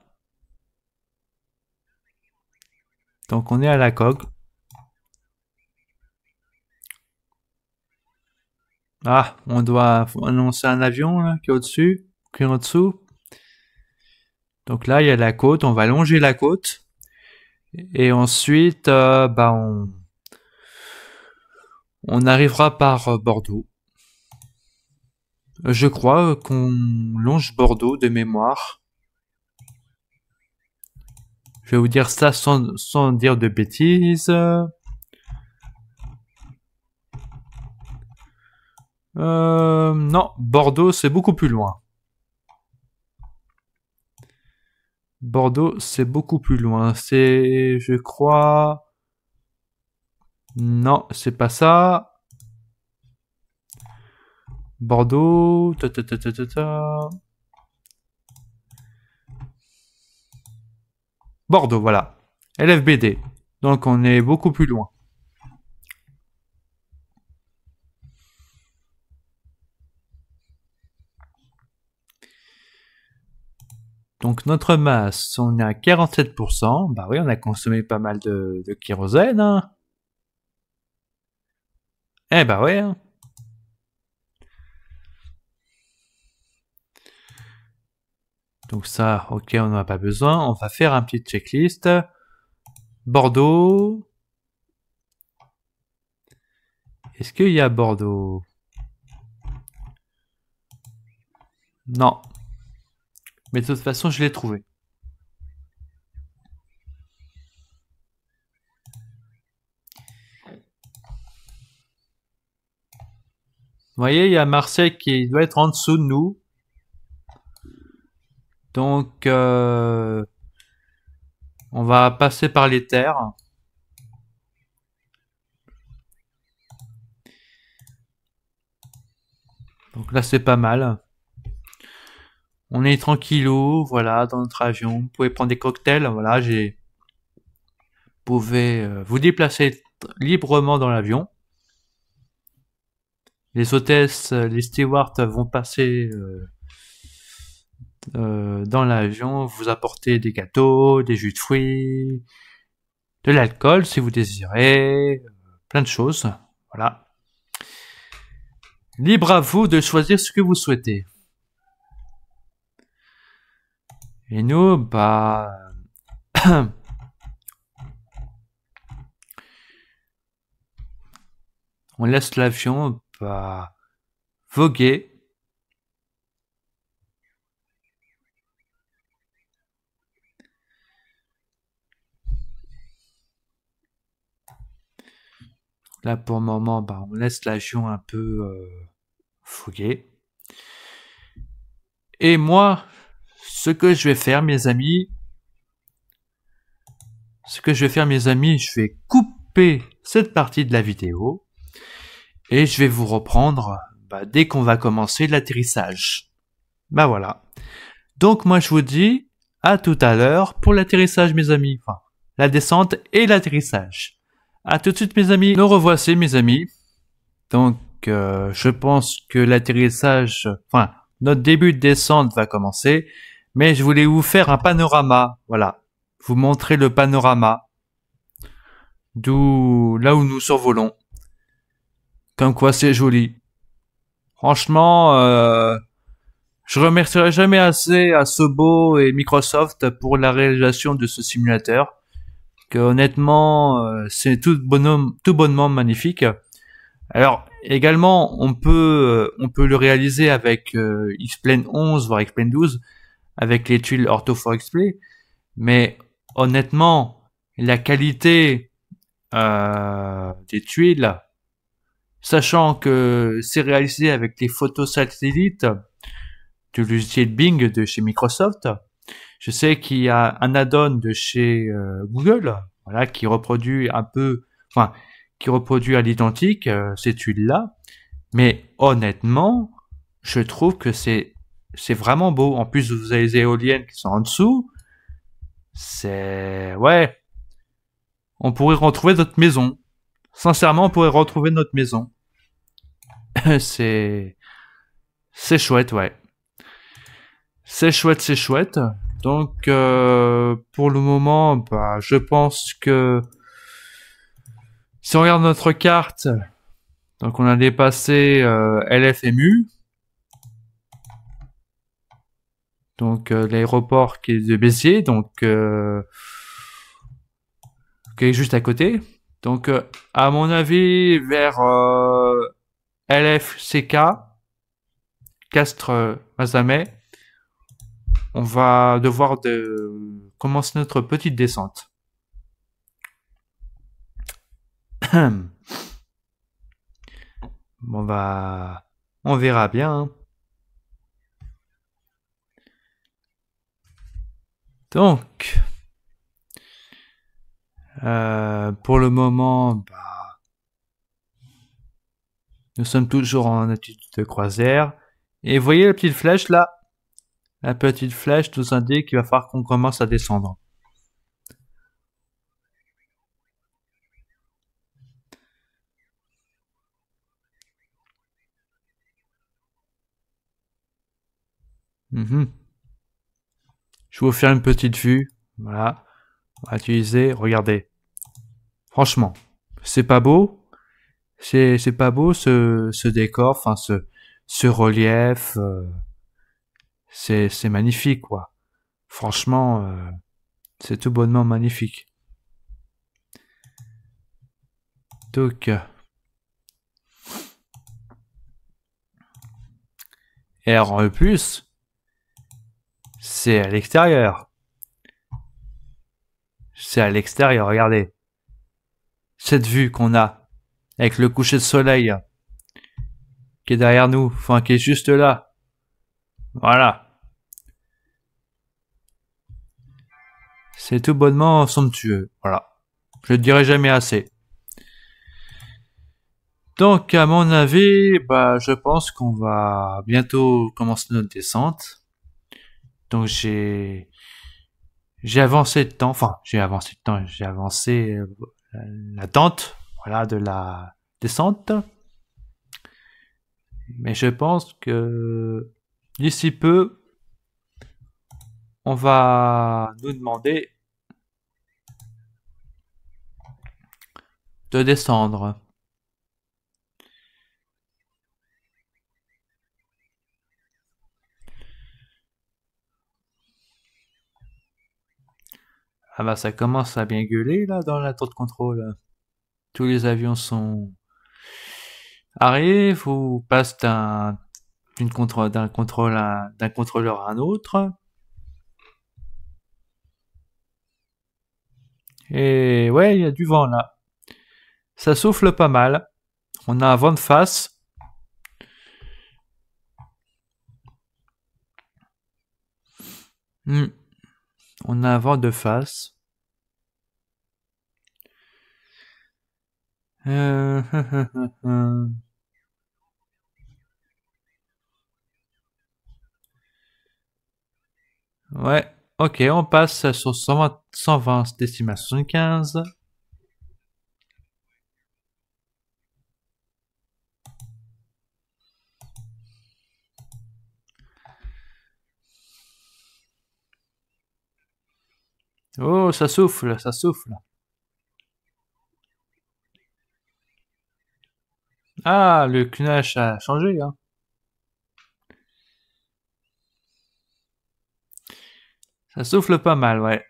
S1: Donc on est à la coque. Ah, on doit annoncer un avion là, qui est au-dessus, qui est en dessous. Donc là, il y a la côte, on va longer la côte. Et ensuite, euh, bah on arrivera par euh, Bordeaux. Je crois qu'on longe Bordeaux de mémoire. Je vais vous dire ça sans, dire de bêtises. Euh, non, Bordeaux, c'est beaucoup plus loin. Bordeaux, c'est beaucoup plus loin. C'est, je crois... Non, c'est pas ça. Bordeaux. Ta ta ta ta ta ta. Bordeaux, voilà. LFBD. Donc on est beaucoup plus loin. Donc notre masse, on est à 47%. Bah oui, on a consommé pas mal de, de kérosène. Hein. Eh bah ouais. Hein. Donc ça, ok, on n'en a pas besoin. On va faire un petit checklist. Bordeaux. Est-ce qu'il y a Bordeaux Non. Mais de toute façon, je l'ai trouvé. Vous voyez, il y a Marseille qui doit être en dessous de nous. Donc, euh, on va passer par les terres. Donc là, c'est pas mal. On est tranquillou, voilà, dans notre avion. Vous pouvez prendre des cocktails, voilà, j'ai... Vous pouvez euh, vous déplacer librement dans l'avion. Les hôtesses, euh, les stewards vont passer... Euh, dans l'avion vous apportez des gâteaux, des jus de fruits, de l'alcool si vous désirez, euh, plein de choses. Voilà. Libre à vous de choisir ce que vous souhaitez. Et nous, bah... on laisse l'avion bah, voguer Là, pour le moment, bah, on laisse l'avion un peu euh, Et moi, ce que je vais faire, mes amis, ce que je vais faire, mes amis, je vais couper cette partie de la vidéo et je vais vous reprendre bah, dès qu'on va commencer l'atterrissage. Bah voilà. Donc moi, je vous dis à tout à l'heure pour l'atterrissage, mes amis. Enfin, la descente et l'atterrissage. À tout de suite, mes amis. Nous revoici, mes amis. Donc, euh, je pense que l'atterrissage, enfin, notre début de descente va commencer. Mais je voulais vous faire un panorama. Voilà. Vous montrer le panorama. D'où, là où nous survolons. Comme quoi, c'est joli. Franchement, euh, je remercierai jamais assez à Sobo et Microsoft pour la réalisation de ce simulateur que honnêtement, euh, c'est tout, bonhomme, tout bonnement magnifique. Alors également, on peut euh, on peut le réaliser avec euh, X-Plane 11 voire X-Plane 12 avec les tuiles ortho for mais honnêtement, la qualité euh, des tuiles, sachant que c'est réalisé avec les photos satellites de logiciel Bing de chez Microsoft, je sais qu'il y a un add-on de chez euh, Google, voilà, qui reproduit un peu, enfin, qui reproduit à l'identique euh, cette huile-là. Mais honnêtement, je trouve que c'est c'est vraiment beau. En plus, vous avez les éoliennes qui sont en dessous. C'est ouais. On pourrait retrouver notre maison. Sincèrement, on pourrait retrouver notre maison. c'est c'est chouette, ouais. C'est chouette, c'est chouette. Donc euh, pour le moment, bah, je pense que si on regarde notre carte, donc on a dépassé euh, LFMU. Donc euh, l'aéroport qui est de Béziers, donc qui est juste à côté. Donc à mon avis, vers LFCK, Castres-Mazamet, on va devoir de... commencer notre petite descente. On va, on verra bien. Hein. Donc, euh, pour le moment, bah, nous sommes toujours en attitude de croisière. Et voyez la petite flèche là la petite flèche nous indique qu'il va falloir qu'on commence à descendre. Mhm. Je vais vous faire une petite vue. Voilà. On va utiliser. Regardez. Franchement, c'est pas beau. C'est pas beau ce, décor, enfin ce, ce relief. Euh, c'est magnifique quoi. Franchement, euh, c'est tout bonnement magnifique. Donc R euh, plus c'est à l'extérieur. C'est à l'extérieur, regardez. Cette vue qu'on a avec le coucher de soleil qui est derrière nous, enfin qui est juste là. Voilà. C'est tout bonnement somptueux. Voilà. Je ne dirai jamais assez. Donc, à mon avis, bah, je pense qu'on va bientôt commencer notre descente. Donc, j'ai, j'ai avancé de temps, enfin, j'ai avancé de temps, j'ai avancé euh, la tente, voilà, de la descente. Mais je pense que D'ici peu, on va nous demander de descendre. Ah bah ça commence à bien gueuler là dans la tour de contrôle. Tous les avions sont arrivent ou passent un d'un contrôle d'un contrôleur à un autre. Et ouais, il y a du vent là. Ça souffle pas mal. On a un vent de face. Hmm. On a un vent de face. Euh, hum, hum, hum, Ouais. Ok, on passe sur 120, 120 décimal 75. Oh, ça souffle, ça souffle. Ah, le clunage a changé, hein. Ça souffle pas mal, ouais.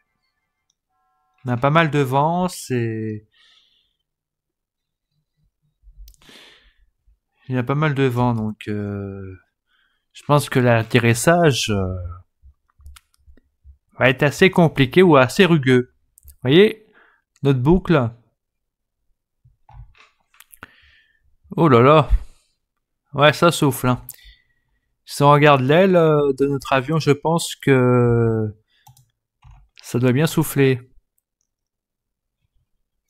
S1: On a pas mal de vent, c'est... Il y a pas mal de vent, donc euh, je pense que l'atterrissage euh, va être assez compliqué ou assez rugueux. voyez Notre boucle. Oh là là Ouais, ça souffle. Hein. Si on regarde l'aile euh, de notre avion, je pense que ça doit bien souffler.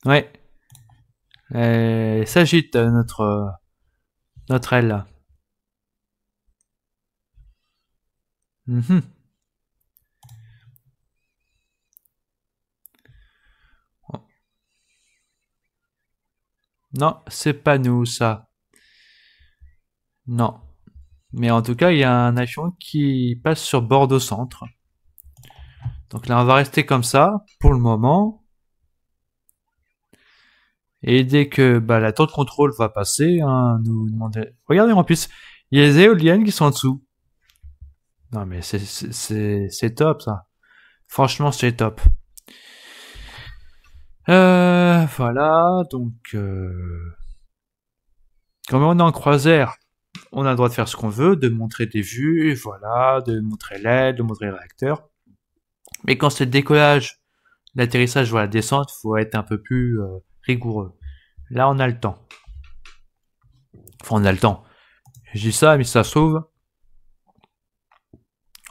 S1: Ouais. Elle euh, s'agite, euh, notre, euh, notre aile. Mhm. Non, c'est pas nous ça. Non. Mais en tout cas, il y a un avion qui passe sur bord au Centre. Donc là, on va rester comme ça pour le moment. Et dès que bah, la tente de contrôle va passer, hein, nous demander... Regardez en plus, il y a les éoliennes qui sont en dessous. Non mais c'est top ça. Franchement, c'est top. Euh, voilà, donc... Euh, comme Quand on est en croisière, on a le droit de faire ce qu'on veut, de montrer des vues, voilà, de montrer l'aide, de montrer le réacteur. Mais quand c'est le décollage, l'atterrissage ou la descente, il faut être un peu plus euh, rigoureux. Là, on a le temps. Enfin, on a le temps. j'ai dit ça, mais ça sauve.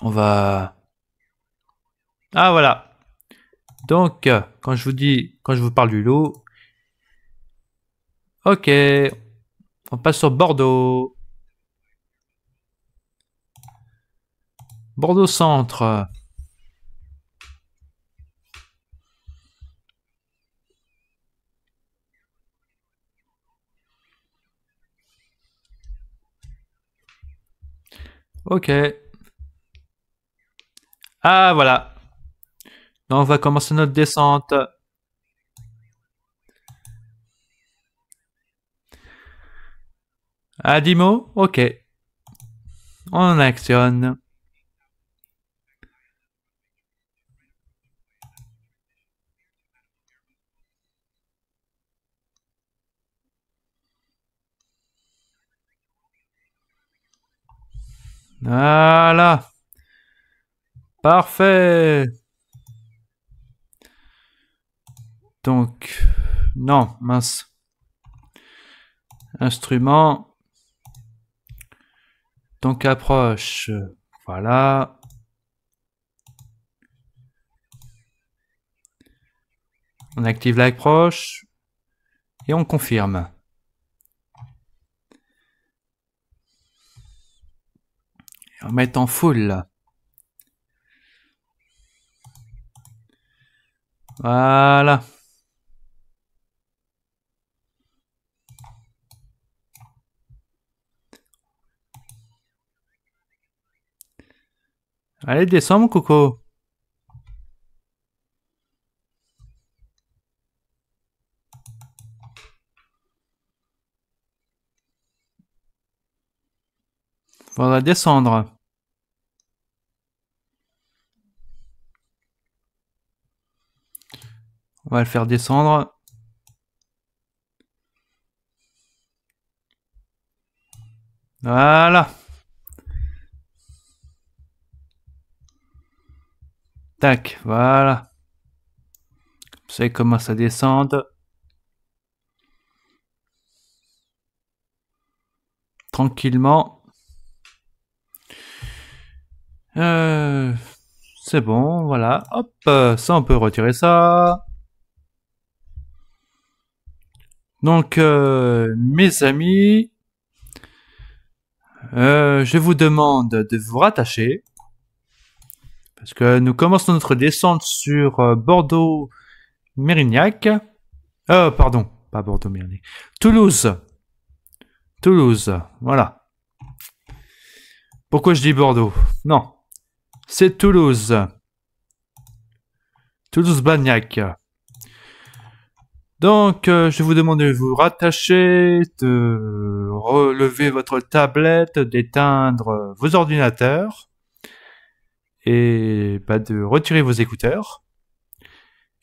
S1: On va... Ah, voilà. Donc, quand je vous dis, quand je vous parle du lot... Ok. On passe au Bordeaux. Bordeaux Centre. Ok. Ah, voilà. on va commencer notre descente. Adimo, ok. On actionne. Voilà. Parfait. Donc, non, mince. Instrument. Donc, approche. Voilà. On active l'approche et on confirme. mettre en foule Voilà. Allez, descendre mon coco. Voilà descendre. On va le faire descendre. Voilà. Tac, voilà. Vous savez comment ça descend. Tranquillement. Euh, c'est bon, voilà. Hop, ça on peut retirer ça. Donc, euh, mes amis, euh, je vous demande de vous rattacher. Parce que nous commençons notre descente sur euh, Bordeaux-Mérignac. Euh, pardon, pas Bordeaux-Mérignac. Toulouse. Toulouse, voilà. Pourquoi je dis Bordeaux Non, c'est Toulouse. Toulouse-Bagnac. Donc, euh, je vous demande de vous rattacher, de relever votre tablette, d'éteindre vos ordinateurs et bah, de retirer vos écouteurs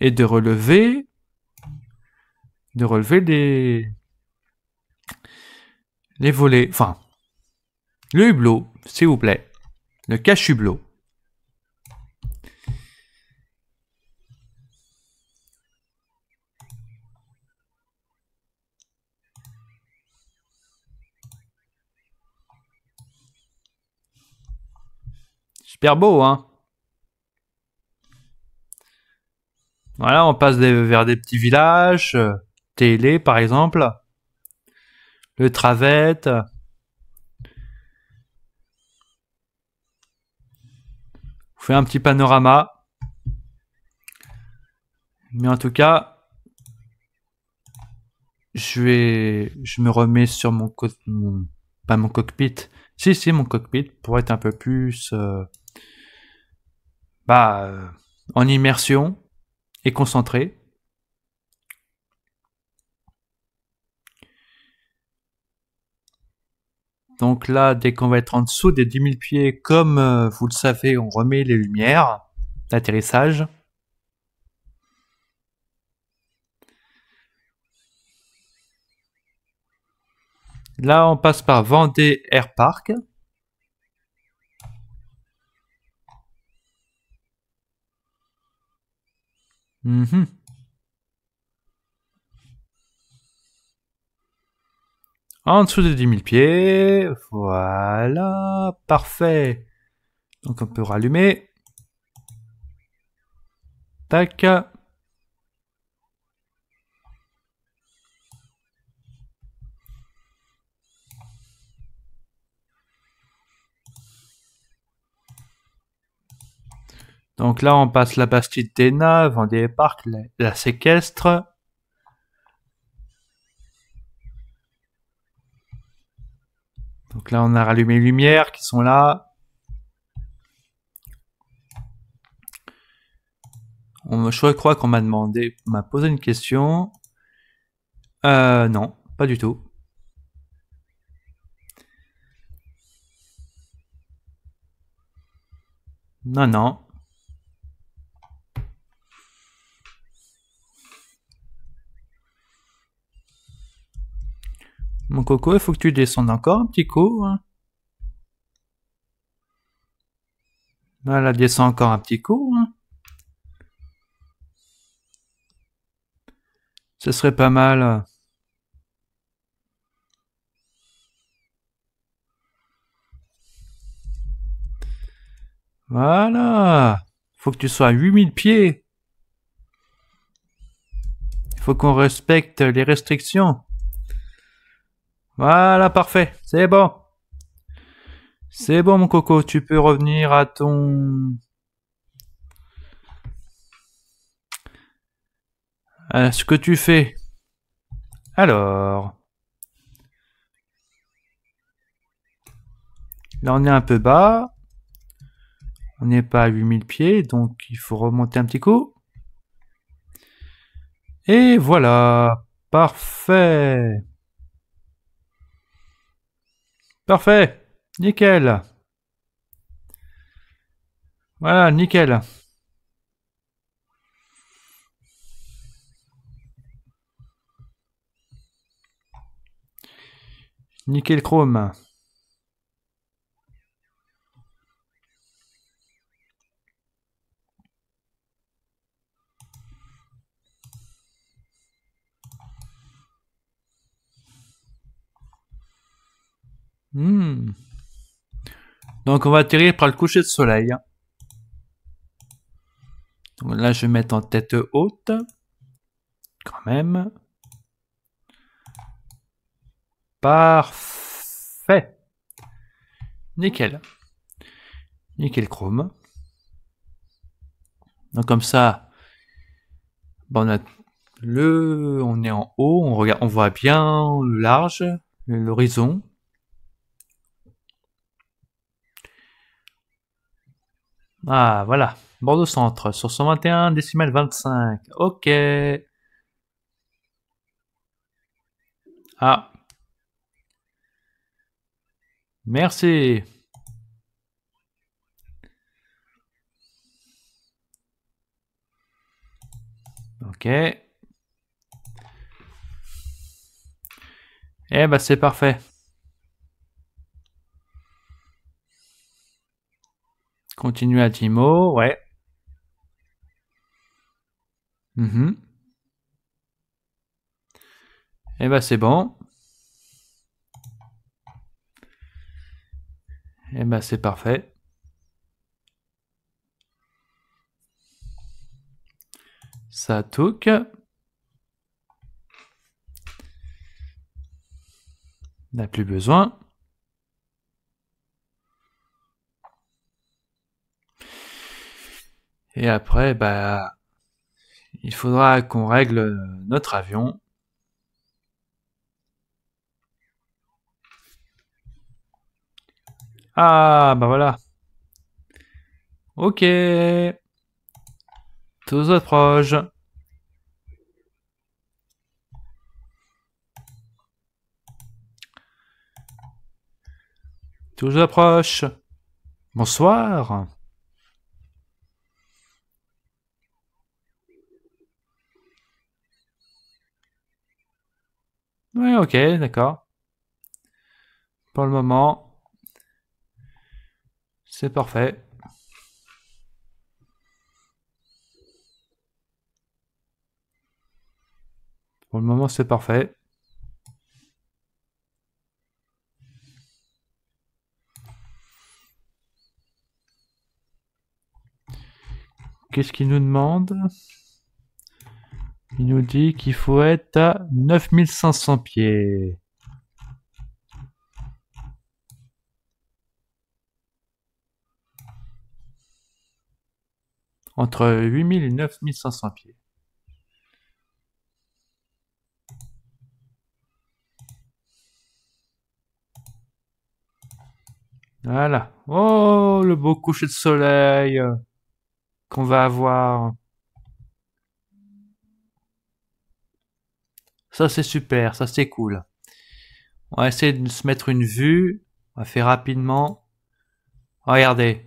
S1: et de relever, de relever les les volets, enfin le hublot, s'il vous plaît, le cache-hublot. Super beau, hein Voilà, on passe vers des petits villages, euh, Télé par exemple, le Travette. On fait un petit panorama. Mais en tout cas, je vais, je me remets sur mon, pas mon cockpit. Si, si, mon cockpit pour être un peu plus euh, bah, euh, en immersion et concentré. Donc là, dès qu'on va être en dessous des 10 000 pieds, comme euh, vous le savez, on remet les lumières d'atterrissage. Là, on passe par Vendée Air Park. Mm-hmm. En dessous de 10 000 pieds. Voilà. Parfait. Donc on peut rallumer. Tac. Donc là, on passe la Bastide d'Ena, on débarque, la, la séquestre. Donc là, on a rallumé les lumières qui sont là. On, je crois qu'on m'a demandé, m'a posé une question. Euh, non, pas du tout. Non, non. Mon coco, il faut que tu descendes encore un petit coup. Hein. Voilà, descends encore un petit coup. Hein. Ce serait pas mal. Voilà. Faut que tu sois à 8000 pieds. Il faut qu'on respecte les restrictions. Voilà, parfait. C'est bon. C'est bon, mon coco. Tu peux revenir à ton... À ce que tu fais. Alors... Là, on est un peu bas. On n'est pas à 8000 pieds, donc il faut remonter un petit coup. Et voilà, parfait. Parfait. Nickel. Voilà, nickel. Nickel chrome. Hmm. Donc on va atterrir par le coucher de soleil. là, je vais mettre en tête haute. Quand même. Parfait. Nickel. Nickel chrome. Donc comme ça, ben, on on est en haut, on regarde, on voit bien le large, l'horizon. Ah, voilà. Bordeaux Centre, sur 121, décimale 25. Ok. Ah. Merci. Ok. Eh ben, c'est parfait. Continue à Timo, ouais. Mhm. Et eh ben c'est bon. Et eh ben c'est parfait. Ça touque. N'a plus besoin. Et après, bah, il faudra qu'on règle euh, notre avion. Ah, bah voilà. Ok. Tous approches. proches. Tous approches. Bonsoir. Ouais, ok, d'accord. Pour le moment, c'est parfait. Pour le moment, c'est parfait. Qu'est-ce qu'il nous demande il nous dit qu'il faut être à 9500 pieds. Entre 8000 et 9500 pieds. Voilà. Oh, le beau coucher de soleil euh, qu'on va avoir. Ça c'est super, ça c'est cool. On va essayer de se mettre une vue. On va faire rapidement. Regardez.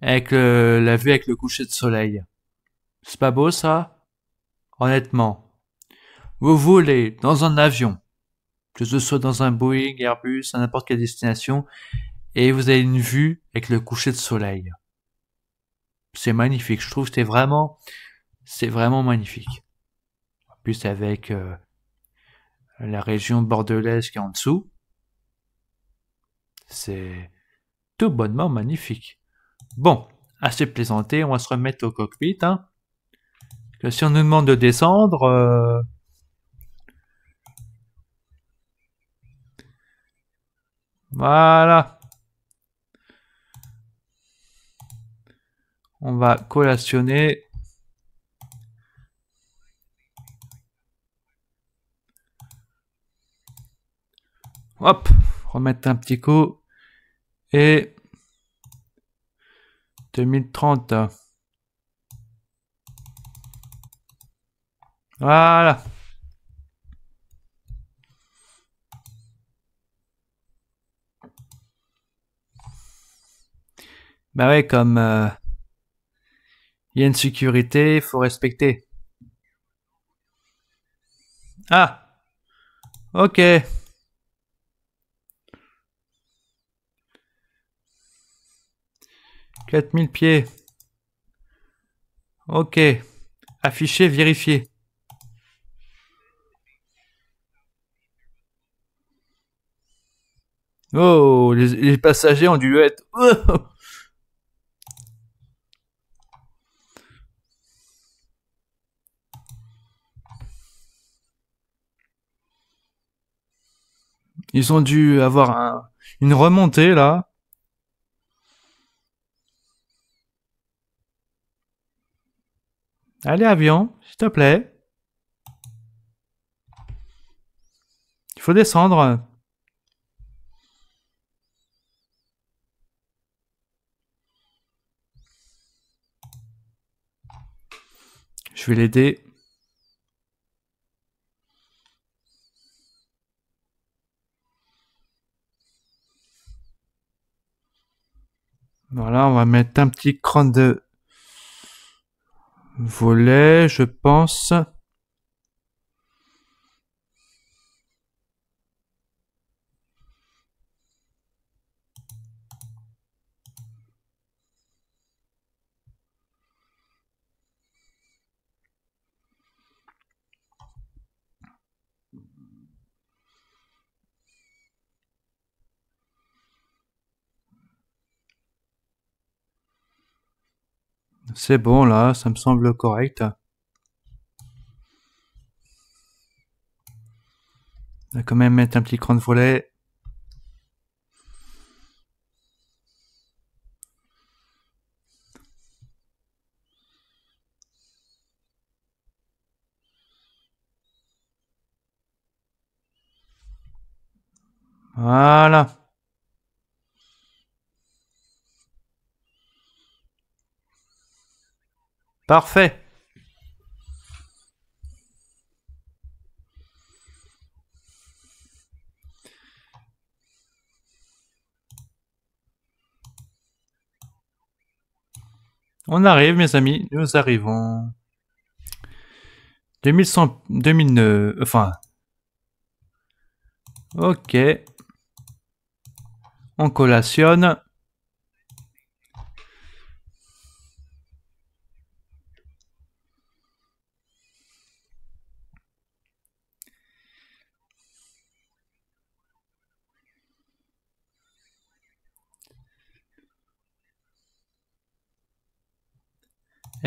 S1: Avec la vue avec le coucher de soleil. C'est pas beau ça Honnêtement. Vous voulez dans un avion, que ce soit dans un Boeing, Airbus, à n'importe quelle destination, et vous avez une vue avec le coucher de soleil. C'est magnifique, je trouve c'est vraiment c'est vraiment magnifique avec euh, la région bordelaise qui est en dessous. C'est tout bonnement magnifique. Bon, assez plaisanté, on va se remettre au cockpit. Hein. Que si on nous demande de descendre, euh, voilà. On va collationner Hop, remettre un petit coup. Et 2030. Voilà. Bah ouais, comme euh, il y a une sécurité, il faut respecter. Ah, ok. 4000 pieds. Ok. affiché, vérifier. Oh, les, passagers ont dû être... Ils ont dû avoir une remontée là. Allez, avion, s'il te plaît. Il faut descendre. Je vais l'aider. Voilà, on va mettre un petit cran de volet, je pense. C'est bon là, ça me semble correct. On va quand même mettre un petit cran de volet. Voilà. Parfait. On arrive, mes amis, nous arrivons. 2100, 2009, enfin. Ok. On collationne.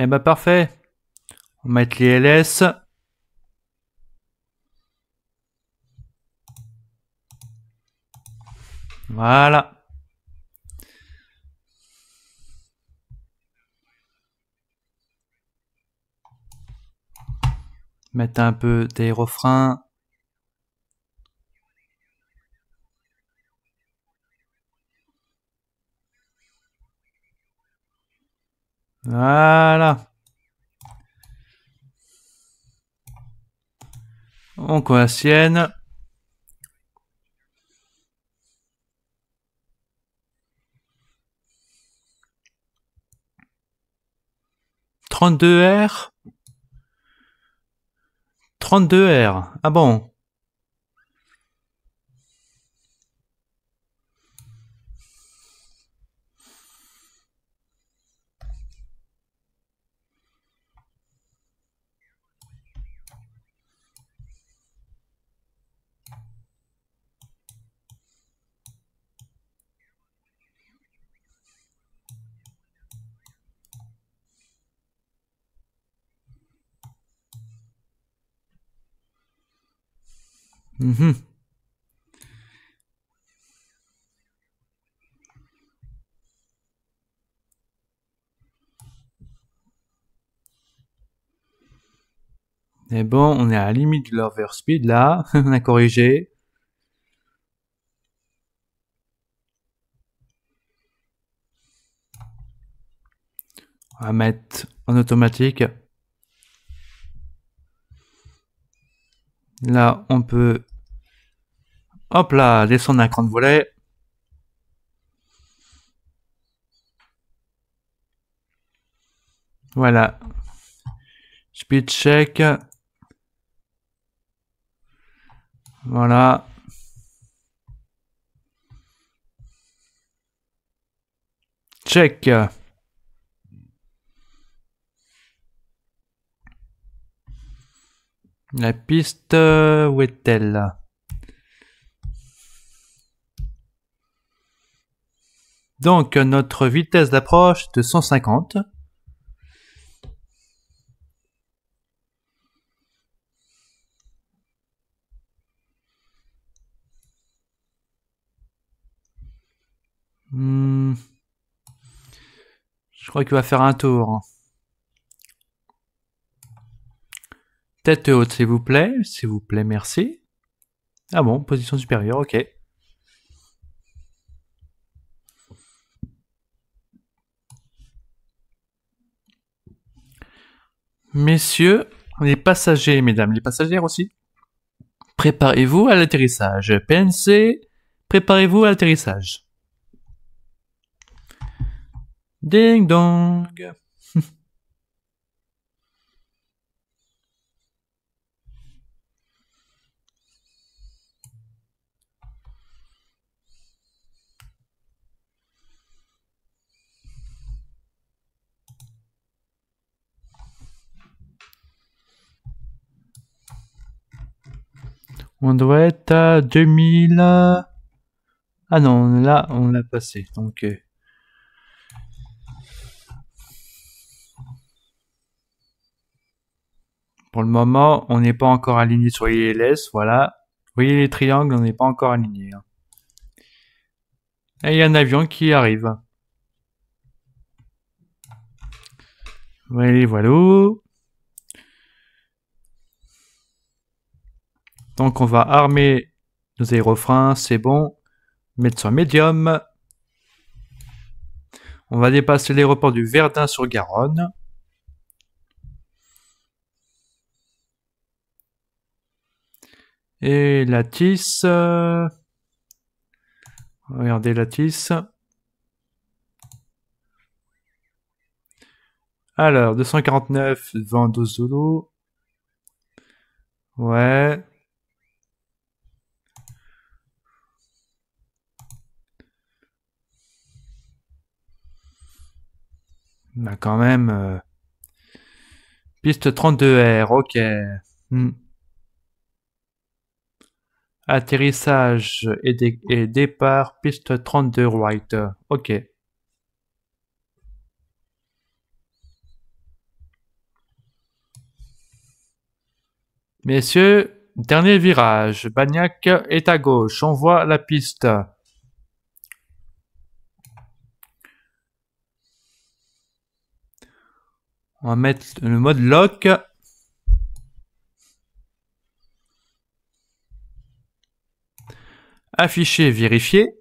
S1: Eh ben parfait. On va mettre les LS. Voilà. Mettre un peu des refrains. Voilà. Encore la sienne. 32R. 32R. Ah bon Mhm. Et eh bon, on est à la limite de speed là, on a corrigé. On va mettre en automatique Là, on peut, hop là, descendre un cran de volet. Voilà. Speed check. Voilà. Check. La piste, euh, où est-elle Donc notre vitesse d'approche de 150. Hmm. Je crois qu'il va faire un tour. Tête haute, s'il vous plaît. S'il vous plaît, merci. Ah bon, position supérieure, ok. Messieurs, les passagers, mesdames, les passagères aussi, préparez-vous à l'atterrissage. PNC, préparez-vous à l'atterrissage. Ding dong. On doit être à 2000... Euh, ah non, là, on l'a passé, donc... Euh. Pour le moment, on n'est pas encore aligné sur les LS, voilà. Vous voyez les triangles, on n'est pas encore aligné. Hein. Et il y a un avion qui arrive. Voilà, voilà. Donc on va armer nos aérofreins, c'est bon. Mettre sur médium. On va dépasser l'aéroport du Verdun sur Garonne. Et la Regardez la Alors, 249, 22 Zolo. Ouais. Bah quand même. Euh, piste 32R, ok. Hmm. Atterrissage et, départ, piste 32 white Ok. Messieurs, dernier virage. Bagnac est à gauche. On voit la piste. On va mettre le mode lock. Afficher, vérifier.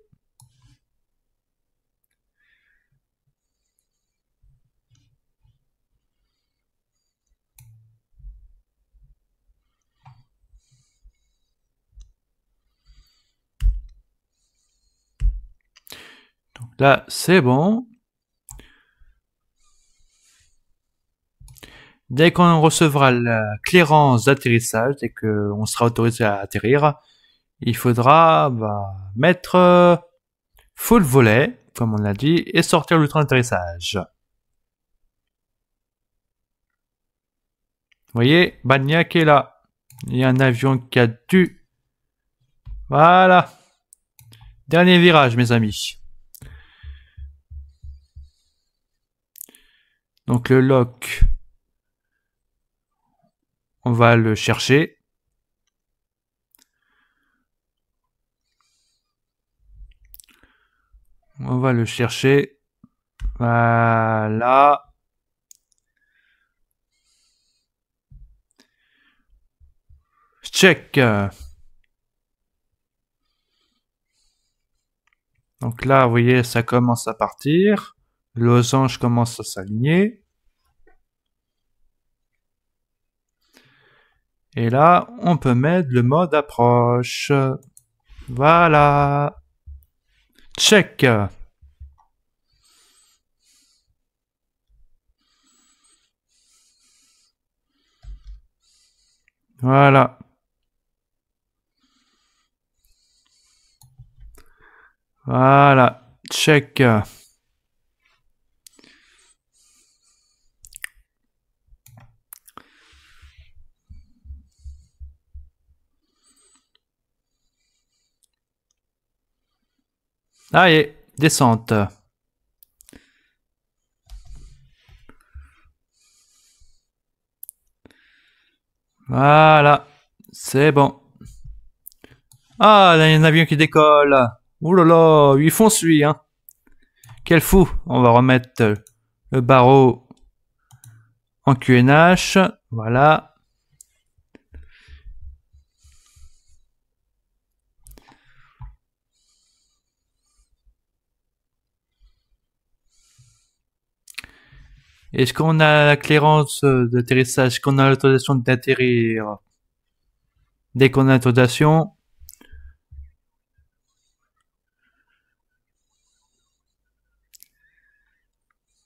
S1: Donc là, c'est bon. Dès qu'on recevra la clairance d'atterrissage, dès qu'on sera autorisé à atterrir, il faudra bah, mettre euh, full volet, comme on l'a dit, et sortir le train d'atterrissage. Vous voyez, Bagnac est là. Il y a un avion qui a dû... Voilà. Dernier virage, mes amis. Donc le lock on va le chercher. On va le chercher. Voilà. Check. Donc là, vous voyez, ça commence à partir. losange commence à s'aligner. Et là, on peut mettre le mode approche. Voilà. Check. Voilà. Voilà. Check. Allez, descente. Voilà, c'est bon. Ah, il y a un avion qui décolle. Ouh là là, ils font lui, hein. Quel fou. On va remettre le barreau en QNH. Voilà. Est-ce qu'on a la clairance euh, d'atterrissage Est-ce qu'on a l'autorisation d'atterrir Dès qu'on a l'autorisation...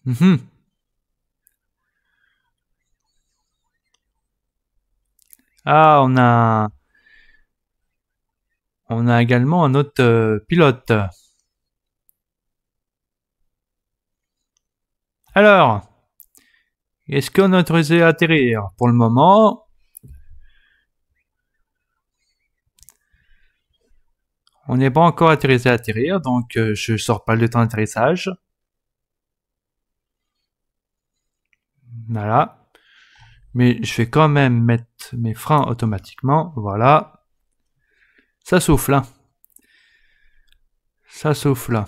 S1: Mhm. Ah, on a... On a également un autre euh, pilote. Alors, est-ce qu'on est autorisé à atterrir Pour le moment, on n'est pas encore autorisé à atterrir, donc euh, je ne sors pas le temps d'atterrissage. Voilà. Mais je vais quand même mettre mes freins automatiquement. Voilà. Ça souffle. Hein. Ça souffle.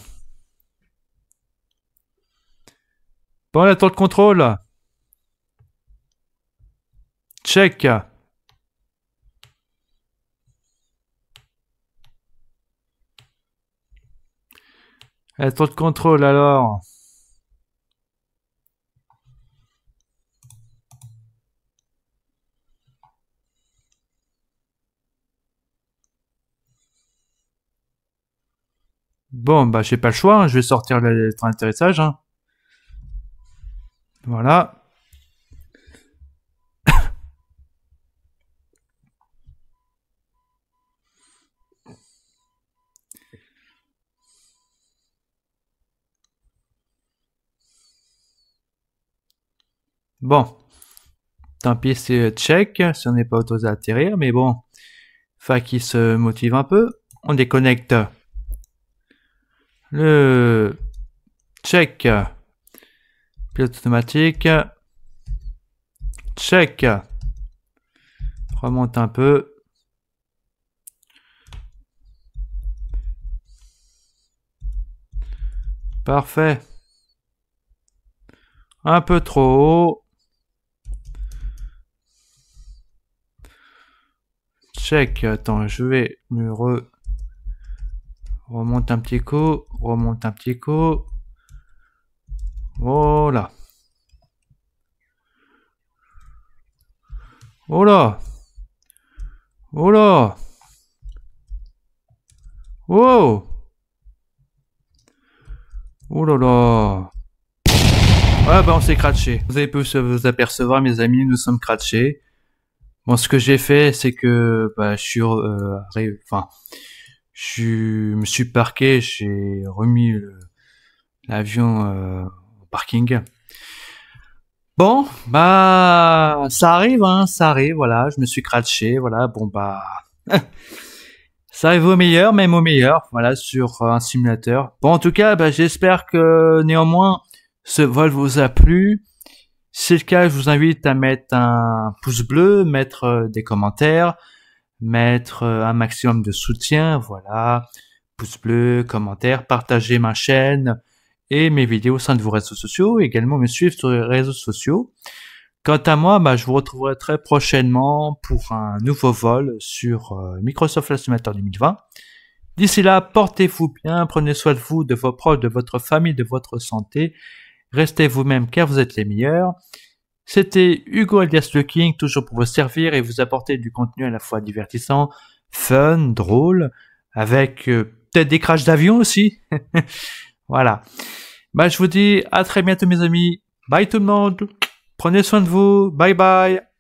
S1: Bon, la tour de contrôle. Check Elle trop de contrôle alors. Bon, bah j'ai pas le choix, hein. je vais sortir le train de Hein. Voilà. Bon. Tant pis, c'est euh, check, si on n'est pas autorisé à atterrir, mais bon. Fa qui se motive un peu. On déconnecte le check. Pilote automatique. Check. Remonte un peu. Parfait. Un peu trop haut. check. Attends, je vais me re... Remonte un petit coup. Remonte un petit coup. Voilà. Oh là Oh là Oh là là Ah bah on s'est cratché. Vous avez pu vous apercevoir mes amis, nous sommes cratchés. Bon, ce que j'ai fait, c'est que bah, je suis, euh, enfin, je me suis parqué, j'ai remis l'avion euh, au parking. Bon, bah, ça arrive, hein, ça arrive. Voilà, je me suis craché, voilà. Bon bah, ça arrive au meilleur, même au meilleur. Voilà, sur un simulateur. Bon, en tout cas, bah, j'espère que néanmoins ce vol vous a plu. Si c'est le cas, je vous invite à mettre un pouce bleu, mettre euh, des commentaires, mettre euh, un maximum de soutien, voilà, pouce bleu, commentaires, partager ma chaîne et mes vidéos au sein de vos réseaux sociaux, également me suivre sur les réseaux sociaux. Quant à moi, bah, je vous retrouverai très prochainement pour un nouveau vol sur euh, Microsoft Last 2020. D'ici là, portez-vous bien, prenez soin de vous, de vos proches, de votre famille, de votre santé Restez vous-même car vous êtes les meilleurs. C'était Hugo Elias Le King, toujours pour vous servir et vous apporter du contenu à la fois divertissant, fun, drôle, avec euh, peut-être des crashs d'avion aussi. voilà. Bah, je vous dis à très bientôt mes amis. Bye tout le monde. Prenez soin de vous. Bye bye.